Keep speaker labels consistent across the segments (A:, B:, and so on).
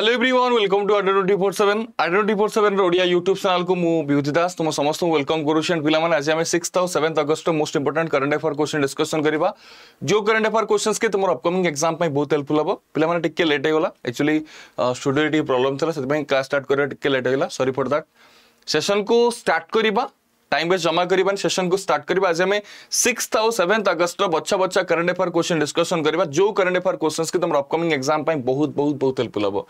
A: Hello everyone welcome to आइडेंट twenty four seven आइडेंट twenty four seven Odia YouTube channel को मुझ दास तुम समस्त वेलकम करुच्छ एंड आज आम सिक्स और seventh August most important current affair question discussion करवा जो करेन्ट अफेयर क्वेश्चन के तुम अपकमिंग एक्जाम बहुत हेल्पफुल हम पे टे लेट होगा एक्चुअली स्टूडियो टी प्रोब्लम था से क्लास स्टार्ट करा टे लेट होगा सरी फर दैट सेसन को स्टार्ट करवा टाइम वेस्ट जमा करवा सेशन को स्टार्ट करवा आज आम सिक्स आउ सेवेन्थ अगस्ट बच्चा बच्चा करंट अफेयर क्वेश्चन डिस्कशन करवा जो करंट अफेयर क्वेश्चन की तुम अपकमिंग एक्जाम बहुत बहुत बहुत हेल्पफुल हम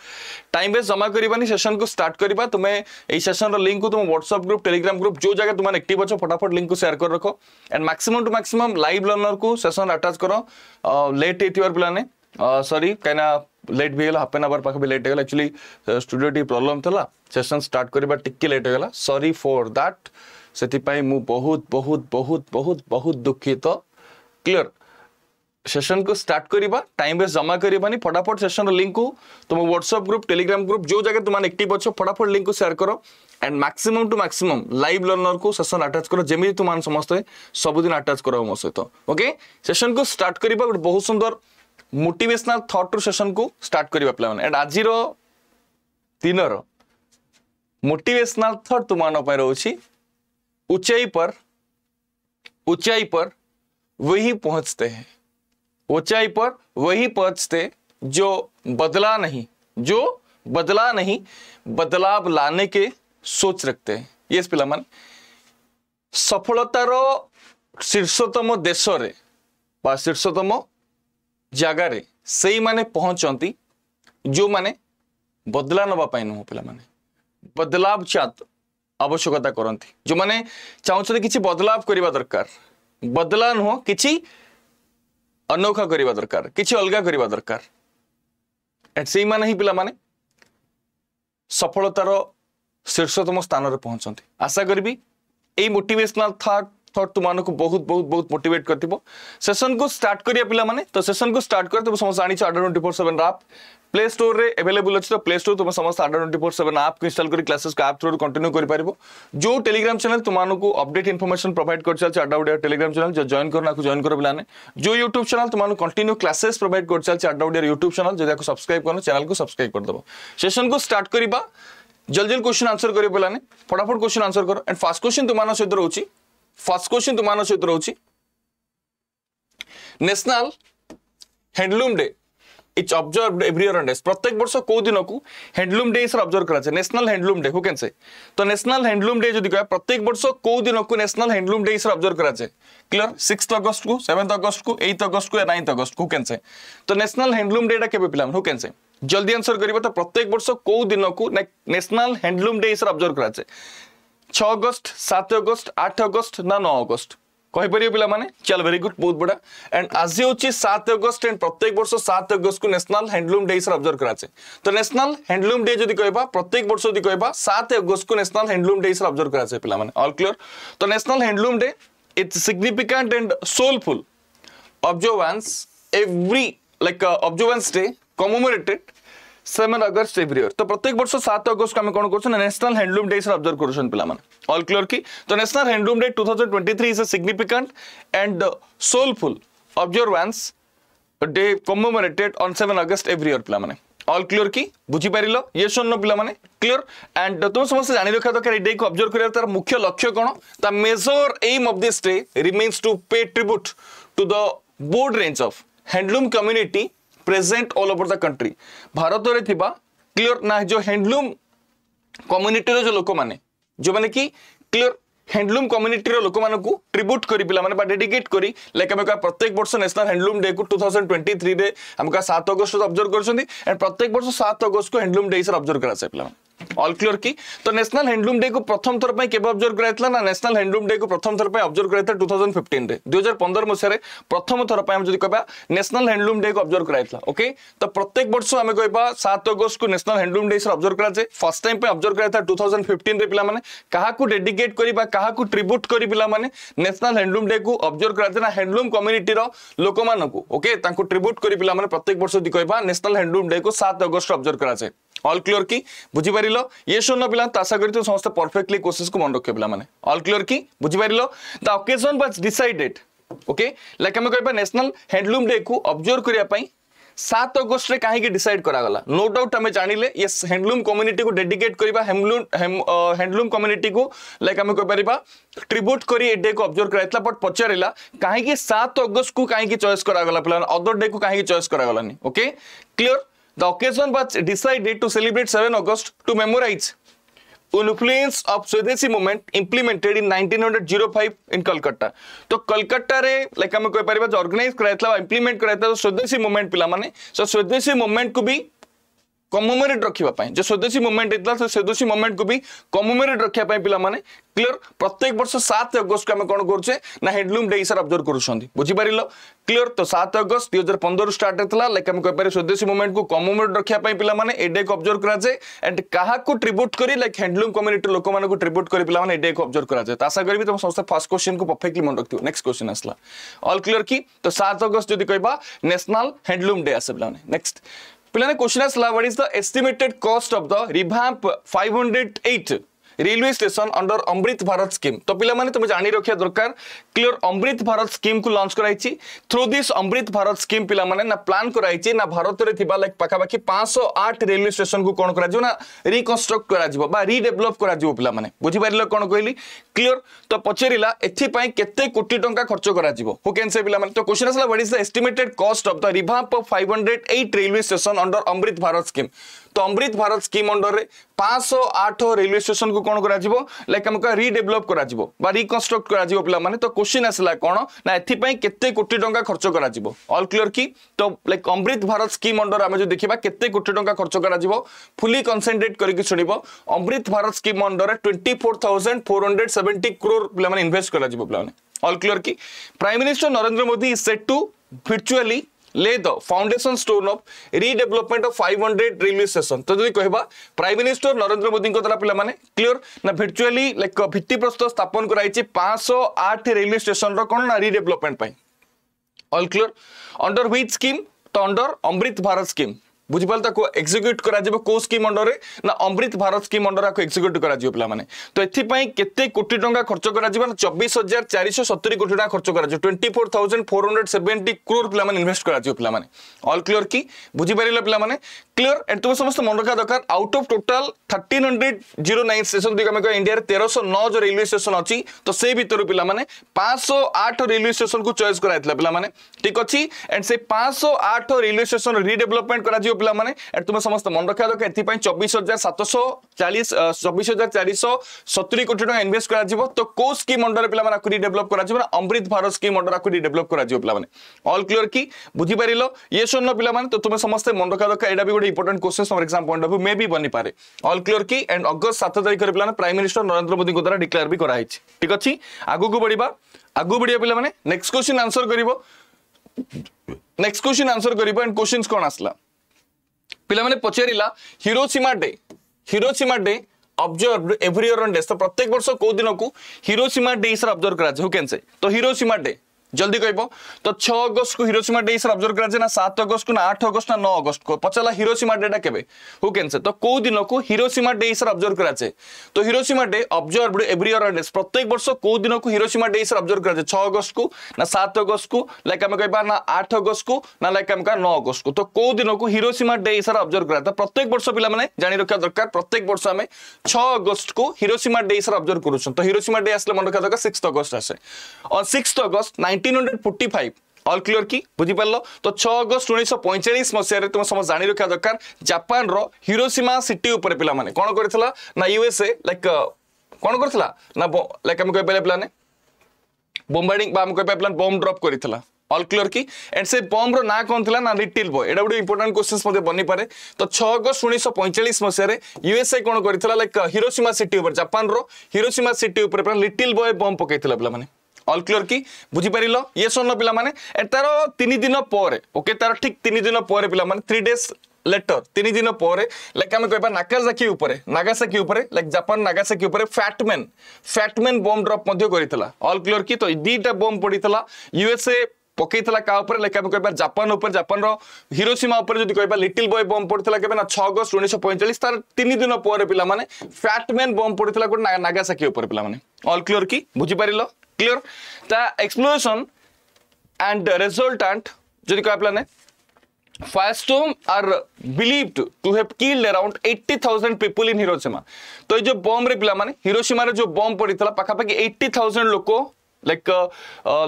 A: टाइम वेस्ट जमा करवानी सेशन को स्टार्ट करवा तुम्हें यही सेसन लिंक को तुम व्हाट्सअप ग्रुप टेलीग्राम ग्रुप जो जगह तुम एक्टिव अच्छो फटाफट लिंक को सेयार कर रख and maximum to maximum live learner को सेसन आटाच कर लेट हो पाने सरी कहीं लेट भी हाफ एन आवर पाखे लेट होगा एक्चुअली स्टूडियो टी प्रोब्लम था सेसन स्टार्ट करवा टिके लेट होगा सरी फॉर दैट ସେଥିପାଇଁ ମୁଁ ବହୁତ ବହୁତ ବହୁତ ବହୁତ ବହୁତ ଦୁଃଖିତ କ୍ଲିଅର ସେସନକୁ ଷ୍ଟାର୍ଟ କରିବା ଟାଇମ୍ ୱେଷ୍ଟ ଜମା କରିବାନି ଫଟାଫଟ ସେସନର ଲିଙ୍କକୁ ତୁମ ହ୍ୱାଟ୍ସଆପ ଗ୍ରୁପ ଟେଲିଗ୍ରାମ ଗ୍ରୁପ ଯେଉଁ ଜାଗାରେ ତୁମେ ଆକ୍ଟିଭ୍ ଅଛ ଫଟାଫଟ ଲିଙ୍କକୁ ସେୟାର କର and maximum to maximum live ଲର୍ଣ୍ଣରକୁ ସେସନ୍ ଆଟାଚ୍ କର ଯେମିତି ତୁମମାନେ ସମସ୍ତେ ସବୁଦିନ ଆଟାଚ୍ କର ମୋ ସହିତ ଓକେ ସେସନକୁ ଷ୍ଟାର୍ଟ କରିବା ଗୋଟେ ବହୁତ ସୁନ୍ଦର ମୋଟିଭେସନାଲ୍ ଥଟ୍ରୁ ସେସନକୁ ଷ୍ଟାର୍ଟ କରିବା ପିଲାମାନେ ଆଣ୍ଡ ଆଜିର ଦିନର ମୋଟିଭେସନାଲ୍ ଥଟ୍ ତୁମମାନଙ୍କ ପାଇଁ ରହୁଛି ऊंचाई पर ऊंचाई पर वही पहुंचते हैं ऊंचाई पर वही पहुंचते जो बदला नहीं जो बदला नहीं बदलाव लाने के सोच रखते हैं ये पिलामन सफलतार शीर्षतम देश रे शीर्षतम जगह रे सही पहुंचती जो मैंने बदला नाप नुह पे बदलाव चाहते आवश्यकता करती जो मैंने चाहते तो कि बदलाव करने दरकार बदला नुह कि अनोखा करने दरकार कि अलग करने दरकार से ही पाने सफलतार शीर्षतम स्थान पहुँचती आशा करी ये मोटेसनाल थट थट तुमको बहुत बहुत बहुत मोटेट कर सेसन को स्टार्ट करिया पिला माने तो सेसन को स्टार्ट कर तुम समस्त जानी आठ ट्वेंटी फोर प्ले स्टोर में एवेलेबल अच्छे तो प्ले स्टोर तुम समस्त आंड्रेड ट्वेंटी फोर सेवेन आप इनस्टल कर क्लासेस का आप थ्रो कंटिन्यू कर जो टेलीग्राम चैनल तुमको अपडेट इनफर्मेशन प्रोवाइड कर चलती अड्डा उड़िया टेलीग्राम चैनल जो जॉन करना जॉन कर पाला जो यूट्यूब चैनल तुमको कंटिन्यू क्लासेस प्रोवाइड कर चलती अड्डा उड़िया यूट्यूब चैनल जो आपको सब्सक्राइब करना चैनल को सब्सक्राइब करदेव सेशन को स्टार्ट करवा जल्द जल्द क्वेश्चन आंसर कर पाला फटाफट क्वेश्चन आंसर कर एंड फास्ट क्वेश्चन तुम सहित रोच फास्ट क्वेश्चन तुम सहित रोच national handloom day it's observe every year days प्रत्येक वर्ष कौ दिन को हैंडलूम डे हिसाब ऑब्जर्व करा national handloom day who can say तो नेशनल हैंडलूम डे जो कह प्रत्येक वर्ष कौ दिन को नेशनल हैंडलूम डे हिसाब ऑब्जर्व करा क्लियर सिक्स अगस्ट को सेवेन्थ अगस्ट को एइथ अगस्ट को या ninth August who can say तो नेशनल हैंडलूम डे के पिलाम हू कैन से जल्दी आंसर कर तो प्रत्येक वर्ष कौ दिन को नेशनल हैंडलूम डे हिसाब ऑब्जर्व करा छः अगस्ट सात अगस्ट आठ अगस्ट ना नौ अगस्ट कहीपर पे चल भेरी गुड बहुत बड़ा एंड आज हूँ सात अगस्ट एंड प्रत्येक वर्ष सात अगस्ट को नेशनल हैंडलूम डे हिसाब अब्जर्व कराए तो नेशनल हैंडलूम डे जी कह प्रत्येक वर्ष जो कह सात अगस्ट को नेशनल हैंडलूम डे हिसाब से अब्जर्व कराए पे अल क्लीयर तो national handloom day it's significant and soulful observance every like observance day commemorated seven August every तो प्रत्येक वर्ष सात अगस्त को कौन कर नेशनल हैंडलूम डे अब्जर्व कर पाल क्लीयर कि तो national handloom day two thousand twenty three is a significant and soulful observance day commemorated on seven August every year पाने अल क्लीयर कि बुझीपार ये सो नो पाने क्लीयर एंड तुम समस्त जान रखा दरकार डे को अब्जर्व कर तार मुख्य लक्ष्य कौन the major aim of this day remains to pay tribute to the broad range of handloom community present all over the country Bharat में क्लीयर ना जो हैंडलूम कम्युनिटी जो लोक मैंने जो मैंने कि क्लीयर हैंडलूम कम्युनिटी लोक मानक ट्रिब्यूट कर पे डेडिकेट कर लाइक आम प्रत्येक वर्ष नेशनल हैंडलूम डे को टू थाउजेंड ट्वेंटी थ्री आम सात अगस्त अब्जर्व कर प्रत्येक वर्ष सात अगस्त को हैंडलूम डे हिसाब अब्जर्व कराए पे অল ক্লিয়ার কি তো ন্যাশনাল হ্যান্ডলুম ডে কু প্রথম থর পাই কেবে অবজর্ভ করা হয়েছিল না ন্যাশনাল হ্যান্ডলুম ডে কু প্রথম থর পাই অবজর্ভ করা হয়েছিল 2015 রে 2015 মসিয়ারে প্রথম থর পাই আমি যদি কবা ন্যাশনাল হ্যান্ডলুম ডে কু অবজর্ভ করা হয়েছিল ওকে তো প্রত্যেক বর্ষ আমি কইবা 7 আগস্ট কু ন্যাশনাল হ্যান্ডলুম ডে সর অবজর্ভ করা যায় ফার্স্ট টাইম পাই অবজর্ভ করা হয়েছিল 2015 রে পিলা মানে কাহাকু ডেডিকেট করি বা কাহাকু ট্রিবিউট করি পিলা মানে ন্যাশনাল হ্যান্ডলুম ডে কু অবজর্ভ করা যায় না হ্যান্ডলুম কমিউনিটি র লোকমানকু ওকে তাঙ্কু ট্রিবিউট করি পিলা মানে প্রত্যেক বর্ষ যদি কইবা ন্যাশনাল হ্যান্ডলুম ডে কু 7 আগস্ট অবজর্ভ করা যায় অল ক্লিয়ার কি বুঝি পারি বুঝিপারিল ইয়ে শূন্য পিলা তো আশা করি সমস্ত পরফেক্টলি কোশ্চিন্স মনে রাখবে পিলা মানে অল ক্লিয়ার কি বুঝিপারিল the occasion was decided okay like আমি কইবা ন্যাশনাল হ্যান্ডলুম ডে কু অবজর্ভ করিয়া পাই সাত অগস্টে কাহিকি ডিসাইড করাগলা নো ডাউট আমি জানিলে ইয়ে হ্যান্ডলুম কমিউনিটি কু ডেডিকেট করিবা হ্যান্ডলুম হ্যান্ডলুম কমিউনিটি কু লাইক আমি কই পারিবা ট্রিবিউট করি এ ডে কু অবজর্ভ করাইতলা বাট পচারিলা কাহিকি 7 অগস্ট কু কাহিকি চয়েস করাগলা প্লান অদর ডে কু কাহিকি চয়েস করাগলানি okay clear The occasion was decided to celebrate 7 August to memorize influence of Swadeshi movement implemented in 1905 in Calcutta. So Calcutta re like I am going to say, organized, created, implemented, created the Swadeshi movement. Pila mane so Swadeshi movement could be commemorate ରଖିବା ପାଇଁ ଯେ ସ୍ୱଦେଶୀ movement ହେଇଥିଲା ସେ ସ୍ୱଦେଶୀ ମୁଭମେଣ୍ଟକୁ ବି କମୋମେରେଟ୍ ରଖିବା ପାଇଁ ପିଲାମାନେ clear ପ୍ରତ୍ୟେକ ବର୍ଷ ସାତ ଅଗଷ୍ଟକୁ ଆମେ କ'ଣ କରୁଛେ ନା ହ୍ୟାଣ୍ଡଲୁମ୍ ଡେ ହିସାବରେ ଅବଜର୍ଭ କରୁଛନ୍ତି ବୁଝିପାରିଲ କ୍ଲିଅର ତ ସାତ ଅଗଷ୍ଟ ଦୁଇ ହଜାର ପନ୍ଦରରୁ ଷ୍ଟାର୍ଟ ହେଇଥିଲା ଲାଇକ୍ ଆମେ କହିପାରିବା ସ୍ୱଦେଶୀ ମୁଭମେଣ୍ଟକୁ କମୋମେରେଟ୍ ରଖିବା ପାଇଁ ପିଲାମାନେ ଏ ଡେକୁ ଅବଜର୍ଭ କରାଯାଏ ଆଣ୍ଡ କାହାକୁ ଟ୍ରିବ୍ୟୁଟ୍ କରି ଲାଇକ୍ ହ୍ୟାଣ୍ଡଲୁମ୍ କମ୍ୟୁନିଟିର ଲୋକମାନଙ୍କୁ ଟ୍ରିବ୍ୟୁଟ୍ କରି ପିଲାମାନେ ଏ ଡେକୁ ଅବଜର୍ଭ କରାଯାଏ ତ ଆଶା କରିବି ତମ ସମସ୍ତେ ଫାର୍ଷ୍ଟ କ୍ୱେଶ୍ଚିନ୍କୁ ପରଫେକ୍ଟଲି ମନେ ରଖିଥିବ ନେକ୍ସଟ କ୍ୱେଶ୍ଚିନ୍ ଆସିଲା ଅଲ୍ କ୍ଲିଅର କି ତ ସାତ ଅଗଷ୍ଟ ଯଦି କହିବା ନ୍ୟାସନାଲ୍ ହ୍ୟାଣ୍ଡଲୁମ୍ ଡେ ଆସେ ପିଲାମାନେ ନେକ୍ସଟ పిల్లనే క్వశ్చన్ అసలు what is the estimated cost of the revamp five hundred eight railway station under Amrit Bharat scheme तो पे तुम जाणी रखा दरकार क्लीयर अमृत भारत स्कीम को लंच कराई through this Amrit Bharat scheme पाने ना प्लां कराई ना भारत में लाइक पाखापाखि पांचश आठ रेलवे स्टेशन को कौन कर रिकनस्ट्रक्ट कर रिडेभलप कर पे बुझीपारे कौन कहली क्लीयर तो पचारा एथे कोटी टाँचा खर्च कर से पे तो क्वेश्चन आसला what is the estimated cost of the revamp of 508 railway station under Amrit Bharat scheme तो अमृत भारत स्कीम अंडर में पाँच आठ रेलवे स्टेशन को कौन लाइक आम कह रिडेभलप कर रिकनस्ट्रक्ट कर पे तो क्वेश्चन आसला कौन ना एपाई के कोटी टाँग खर्च होल अल क्लीयर कि तो like Amrit Bharat scheme under आम देखा के कोटी टाँग खर्च कर फुली कनसेट्रेट करके शुण Amrit Bharat scheme under twenty four thousand four hundred seventy crore पे इनभेस्ट कर all prime minister Narendra Modi is set to virtually lay the foundation stone of redevelopment of five hundred railway station তো যদি কহবা প্রাইম মিনিষ্টর নরেন্দ্র মোদীঙ্ দ্বারা পিলামানে ক্লিয়র না ভির্চুয়ালি লাইক ভিত্তিপ্রস্ত স্থাপন করা হয়েছে পাঁচশো আট রেলওয়ে স্টেসনর কোণ না রিডেভেলপমেন্ট পাই all clear under which scheme তো অন্ডর অমৃত ভারত স্কিম বুঝিপাল তাকে এক্সিক্যুট করা কেউ স্কিম অন্ডরে না অমৃত ভারত স্কিম অন্ডরে আপনি এক্সিক্যুট করা পিলামানে তো এপাই কেতে কোটি টাকা খরচ করা চব্বিশ হাজার চারিশ সতুরি কোটি টাকা খরচ করা twenty four thousand four hundred seventy crore পিলামানে ইনভেস্ট করা পিলামানে অল ক্লিয়র কি বুঝিপারিল পিলামানে ক্লিয়ার এন্ড তুমি সমস্ত মনে রাখা দরকার out of total thirteen hundred zero nine station যদি আমি কহ ইন্ডিয়ার তেরশো নও যে রেলওয়ে স্টেসন অছি তো সেই ভিতর পিলামানে পাঁচশো আট রেলওয়ে স্টেসন কু চয়েস করা হয়েছিল পিলামানে ঠিক আছে এন্ড সেই পাঁচশো আট রেলওয়ে স্টেসন রিডেভেলপমেন্ট করা যাব পিলামানে এন্ড তুমি সমস্ত মনে রাখা দরকার এথিপাই চব্বিশ হাজার সাতশো চালিশ চব্বিশ হাজার চারিশো সতুরি কোটি টাকা ইনভেস্ট করা যাব তো কেউ স্কিম অন্ডরে পিলামানে আকু রিডেভেলপ করা যাব না অমৃত ভারত স্কিম অন্ডরে আকু রিডেভেলপ করা যাব পিলামানে অল ক্লিয়ার কি বুঝিপারিল ইয়ে শূন্য পিলামানে তো তুমি সমস্ত মনে রাখা দরকার এটা বি গোটে important question for exam point of मे भी बनी पारे ऑल क्लियर की एंड अगस्त सात तारिखर पिला प्राइम मिनिस्टर नरेंद्र मोदी द्वारा डिक्लेयर भी कराई ठीक अच्छे आगक बढ़ा आगु बढ़िया पिला नेक्स्ट क्वेश्चन आंसर कर नेक्स्ट क्वेश्चन आंसर कर एंड क्वेश्चन कौन आसला পিলামানে পচারিলা Hiroshima day Hiroshima day observe every year on days তো প্রত্যেক বর্ষ কোউ দিনকু হিরোসিমা ডে হিসাবে অবজর্ভ করা যায় হু ক্যান সে তো হিরোসিমা ডে जल्दी कह तो छः अगस्त को हिरोसीमा डे सर अब्जर्व कराजे ना सात अगस्त को ना आठ अगस्त ना नौ अगस्त को पचला हिरोसीमा डे के हु कैन तो कौ दिन को हिरोसीमा डे सर अब्जर्व कराजे तो Hiroshima day observe every year प्रत्येक वर्ष कौ दिन को हिरोसीमा डे सर अब्जर्व कराजे छः अगस्त को ना सात अगस्त को लाइक आम कह ना आठ अगस्त को ना लाइक आम कह नौ अगस्त को तो कौ दिन को हिरोसीमा डे सर अब्जर्व कराता तो प्रत्येक वर्ष पे जाणी रखा दरकार प्रत्येक वर्ष आम छः अगस्त को हिरोसीमा डे सर अब्जर्व करूँ तो हिरोसीमा डे आसले मन रखा दरकार सिक्स अगस्त आसे और सिक्स अगस्त nine nineteen hundred forty five all clear কি বুঝিপারল তো ছ অগস্ট উনিশশো পঁয়চাশ মশায় তুমি সমস্ত জাঁ রক্ষা দরকার জাপানর হিরোসীমা সিটি উপরে পিলামানে কোণ করে না ইউএসএ লাইক কোণ করে না লাইক আমি কইপারে পিলানে বোম্বার্ডিং বা আমি কইপারে পিলান বম্ব ড্রপ করে অল ক্লিয়র কি এন্ড সে বম্বর না কোণ লা না লিটিল বয় এটা গোটে ইম্পর্টাট কোশ্চেন্স মধ্যে বনিপারে তো ছ অগস্ট উনিশশো পঁয়চাশ মশায় ইউএসএ কোণ করে লাইক হিরোসীমা সিটি উপরে জাপানর হিরোসীমা সিটি উপরে লিটিল বয় বম্ব পকাই পিলামানে অল ক্লিয়র কি বুঝিপারিল ইয়ে শোন পিলা মানে তার তিন দিন পরে ওকে তার ঠিক তিন দিন পরে পিলা মানে থ্রি ডেজ লেটর তিন দিন পরে লাইক আমি কহবা নাকাজাকি উপরে নাগাসাকি উপরে লাইক জাপান নাগাসাকি উপরে ফ্যাটম্যান ফ্যাটম্যান বোম ড্রপ মধ্যে করেছিল অল ক্লিয়র কি তো দুইটা বোম পড়িছিল ইউএসএ পকাইলা কা উপরে লাইক আমি কেবা জাপান উপরে জাপানর হিরোসীমা উপরে যদি কেবা লিটিল বয় বোম পড়িলা কেবে না 6 অগস্ট 1945 তার তিন দিন পরে পিলা মানে ফ্যাটম্যান বম পড়িলা গোটে নাগাসাকি উপরে পিলা মানে অল ক্লিয়র কি বুঝি পারিলো क्लियर एक्सप्लोरेशन एंड रिजल्टेंट जो कह प्लाने firestorm are believed to have killed around 80,000 people in Hiroshima तो ये जो बम रे पिला माने हिरोशिमा रे जो बम पड़ी थला पाखा पाखी 80,000 लोको लाइक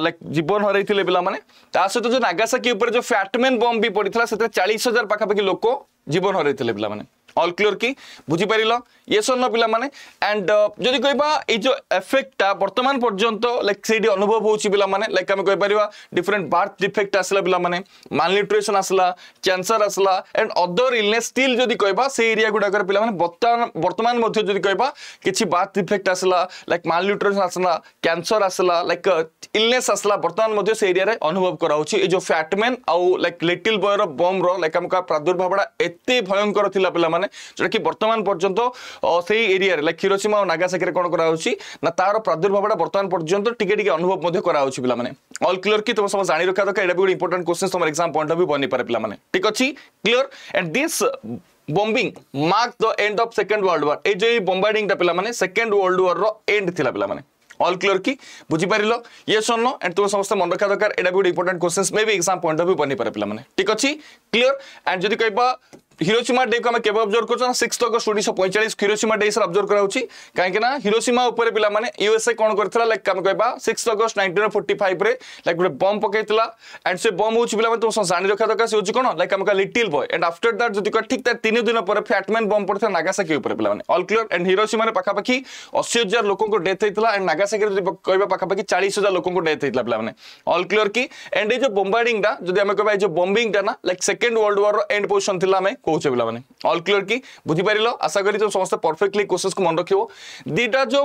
A: लाइक जीवन हरै थिले पिला माने ता से तो जो नागासाकी ऊपर जो फैटमैन बम भी पड़ी थला सेते 40,000 पाखा पाखी लोको जीवन हरै थिले पिला माने অল ক্লিয়র কি বুঝিপারিল ইয়েস অন পিলামানে অ্যান্ড যদি কইবা এই যে এফেক্টটা বর্তমান পর্যন্ত লাইক সেইটি অনুভব হচ্ছে পিলামানে লাইক আমি কইপারিবা ডিফরেন্ট বার্থ ডিফেক্ট আসলা পিলামানে মালনিউট্রিশন আসলা ক্যান্সার আসলা অ্যান্ড অদর ইলনেস স্টিল যদি কইবা সেই এরিয়া গুড়াকর পিলামানে বর্তমান মধ্যে যদি কইবা কিছু বার্থ ডিফেক্ট আসলা লাইক মালনিউট্রিশন আসলা ক্যান্সার আসলা লাইক ইলনেস আসলা বর্তমান মধ্যে সেই এরিয়ারে অনুভব করা হচ্ছে এই যে ফ্যাটম্যান আউ লাইক লিটিল বয়র বম্বর লাইক আমি প্রাদুর্ভাবটা এত ভয়ঙ্কর লা পিলামানে ମାନେ ଯେଉଁଟାକି ବର୍ତ୍ତମାନ ପର୍ଯ୍ୟନ୍ତ ସେଇ ଏରିଆରେ ଲାଇକ୍ କ୍ଷୀରୋସୀମା ଆଉ ନାଗାସାକିରେ କ'ଣ କରାହେଉଛି ନା ତାର ପ୍ରାଦୁର୍ଭାବଟା ବର୍ତ୍ତମାନ ପର୍ଯ୍ୟନ୍ତ ଟିକେ ଟିକେ ଅନୁଭବ ମଧ୍ୟ କରାହେଉଛି ପିଲାମାନେ ଅଲ୍ କ୍ଲିୟର କି ତୁମ ସମସ୍ତେ ଜାଣି ରଖା ଦରକାର ଏଇଟା ବି ଗୋଟେ ଇମ୍ପୋର୍ଟାଣ୍ଟ କ୍ୱେଶ୍ଚିନ୍ ତୁମର ଏକ୍ସାମ୍ ପଏଣ୍ଟ ବି ବନିପାରେ ପିଲାମାନେ ଠିକ୍ ଅଛି clear and this bombing mark the end of second world war এই ଯେଉଁ বম্বার্ডিংটা পিলা মানে সেকেন্ড ওয়ার্ল্ড ওয়ার এন্ড লা পিলা মানে କି ক্লিয়ার কি বুঝিপারিল ଆଣ୍ଡ শোন এন্ড তুমি সমস্ত ଦରକାର রাখা দরকার এটা বি গোটে ইম্পর্টাট কোশ্চেন মে বি এক্সাম পয়েন্ট অফ ভিউ বনিপারে পিলা মানে ঠিক আছে হিরোসীমা ডেକୁ ଆମେ କେବେ ଅବଜର୍ଭ କରୁଛୁ ନା ସିକ୍ସ ଅଗଷ୍ଟ ଉଣେଇଶହ ପଇଁଚାଳିଶ ହିରୋସୀମା ଡେ ହିସାବରେ ଅବଜର୍ଭ କରାଯାଉଛି କାହିଁକି ନା ହିରୋସୀମା ଉପରେ ପିଲାମାନେ ୟୁଏସ୍ଏ କ'ଣ କରିଥିଲା ଲାଇକ୍ ଆମେ କହିବା ସିକ୍ସ ଅଗଷ୍ଟ ନାଇଣ୍ଟିନ୍ ଫୋର୍ଟି ଫାଇଭରେ ଲାଇକ୍ ଗୋଟେ ବମ୍ ପକାଇଥିଲା ଆଣ୍ଡ ସେ ବମ୍ ହେଉଛି ପିଲାମାନେ ତୁମ ଜାଣି ରଖିବା ଦରକାର ସେ ହେଉଛି କ'ଣ ଲାଇକ୍ ଆମେ କହିବା little boy and after that ଯଦି କହିବା ଠିକ୍ ତା ତିନି ଦିନ ପରେ ଫ୍ୟାଟମ୍ୟାନ୍ ବମ୍ ପଡ଼ିଥିଲା ନାଗାସାକି ଉପରେ ପିଲାମାନେ ଅଲ୍ କ୍ଲିୟର ଆଣ୍ଡ ହିରୋସୀମାରେ ପାଖାପାଖି ଅଶୀ ହଜାର ଲୋକଙ୍କ ଡେଥ୍ ହେଇଥିଲା ଆଣ୍ଡ ନାଗାସାକିରେ ଯଦି କହିବା ପାଖାପାଖି ଚାଳିଶ ହଜାର ଲୋକଙ୍କ ଡେଥ୍ ହେଇଥିଲା ପିଲାମାନେ ଅଲ୍ କ୍ଲିୟର କି ଆଣ୍ଡ ଏଇ ଯେଉଁ ବମ୍ବାର୍ଡିଂଟା ଯଦି ଆମେ କହିବା ଏଇ ଯେଉଁ ବମ୍ବିଂଟା ନା ଲାଇକ୍ ସେକେଣ୍ଡ ୱାର୍ଲଡ ୱାର୍ର ଏଣ୍ଡ ପୋଜିସନ୍ ଥିଲା ଆମେ কৌছে अल क्लीयर कि बुझीपार आशा আশা করি তুমি সমস্ত পরফেক্টলি কোশ্চেস মনে রাখব দুইটা যে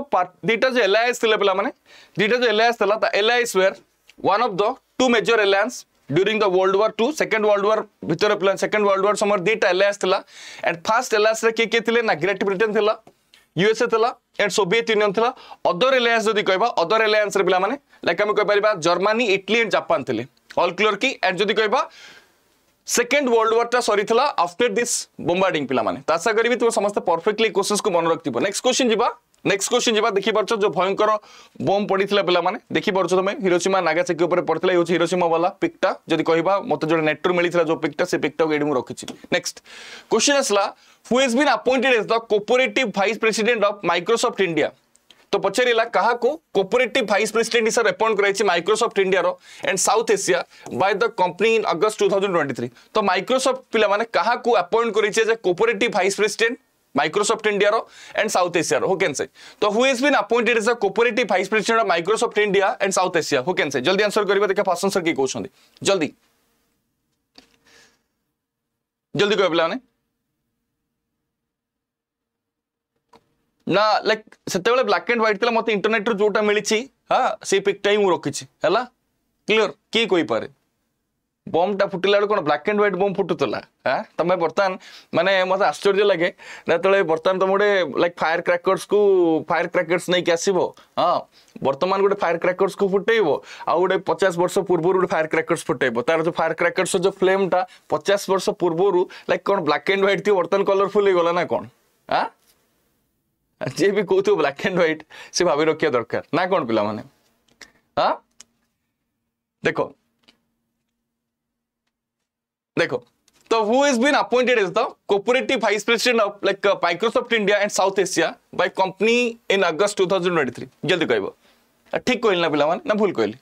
A: দুইটা যে এলআইএস লে পিলামানে দুইটা যে এলআইএস লা एल आई war one of the two major alliance during the world war two second world war भर पे सेकेंड वर्ल्ड वार समय दुईटा एलएस था एंड फास्ट एलएस किए किए थे ना ग्रेट ब्रिटेन थी यूएसए थी एंड सोवियत यूनियन थी अदर एलायस जब कह अदर एलायस पे लाइक आम कहपर जर्मानी इटली एंड जापान थे अल क्लीयर कि एंड जब कह সেকেন্ড ওয়ার্ল্ড ওয়ারটা সরিলা আফটর দিস বোম্বার্ডিং পিলামানে তো আশা করি তুমি সমস্ত পরফেক্টলি কোশ্চেন্স কু মনে রাখব নেক্সট কোশ্চিন যা নেক্সট কোশ্চিন যা দেখিপারছ যে ভয়ঙ্কর বোম পড়িলা পিলামানে দেখিপারছ তুমি হিরোসীমা নাগাসাকি উপরে পড়িলা এই হচ্ছে হিরোসীমা বালা পিকটা যদি কহবা মতো যে নেট্রু মিলিলা যে পিকটা সে পিকটাকে এটি মু রাখিছি নেক্সট কোশ্চিন আসলা who is been appointed as the cooperative vice president of Microsoft India तो पचारा क्या कोपोरेट भाइस प्रेसिडेंट हिसाब से अपॉइंट कराई Microsoft India and South Asia by the company in August two thousand twenty three तो Microsoft पे क्या appoint कर corporate vice president Microsoft India and South Asia. Who can say? So who has been appointed as a cooperative vice president of Microsoft India and South Asia? Who can say? जल्दी answer करिबा देखा fast answer की question जल्दी जल्दी कह पिला ନା like ସେତେବେଳେ ବ୍ଲାକ୍ ଆଣ୍ଡ ହ୍ୱାଇଟ୍ ଥିଲା ମୋତେ ଇଣ୍ଟରନେଟ୍ରୁ ଯେଉଁଟା ମିଳିଛି ହଁ ସେଇ ପିକ୍ଟା ହିଁ ମୁଁ ରଖିଛି ହେଲା କ୍ଲିଅର୍ କିଏ କହିପାରେ ବମ୍ଟା ଫୁଟିଲା ବେଳକୁ କ'ଣ ବ୍ଲାକ୍ ଆଣ୍ଡ ହ୍ୱାଇଟ୍ ବମ୍ ଫୁଟୁଥିଲା ହଁ ତମେ ବର୍ତ୍ତମାନ ମାନେ ମୋତେ ଆଶ୍ଚର୍ଯ୍ୟ ଲାଗେ ଯେତେବେଳେ ବର୍ତ୍ତମାନ ତମେ ଗୋଟେ ଲାଇକ୍ ଫାୟାର କ୍ରାକର୍ସକୁ ଫାୟାର କ୍ରାକର୍ସ ନେଇକି ଆସିବ ହଁ ବର୍ତ୍ତମାନ ଗୋଟେ ଫାୟାର କ୍ରାକର୍ସକୁ ଫୁଟେଇବ ଆଉ ଗୋଟେ ପଚାଶ ବର୍ଷ ପୂର୍ବରୁ ଗୋଟେ ଫାୟାର କ୍ରାକର୍ସ ଫୁଟେଇବ ତାର ଯେଉଁ ଫାୟାର କ୍ରାକର୍ସର ଯେଉଁ ଫ୍ଲେମ୍ଟା ପଚାଶ ବର୍ଷ ପୂର୍ବରୁ ଲାଇକ୍ କ'ଣ ବ୍ଲାକ୍ ଆଣ୍ଡ ହ୍ୱାଇଟ୍ ଥିବ ବର୍ତ୍ତମାନ କଲରଫୁଲ୍ ହେଇଗଲା ନା କ'ଣ ହଁ जे भी कहू ब्लाक एंड ह्वैट से भावि रखा दरकार ना कौन पे हाँ देख देख तो who is been appointed is the corporate vice president of like Microsoft India and South Asia by company in August two thousand twenty three जल्दी कह ठीक कहल ना पे ना भूल कहली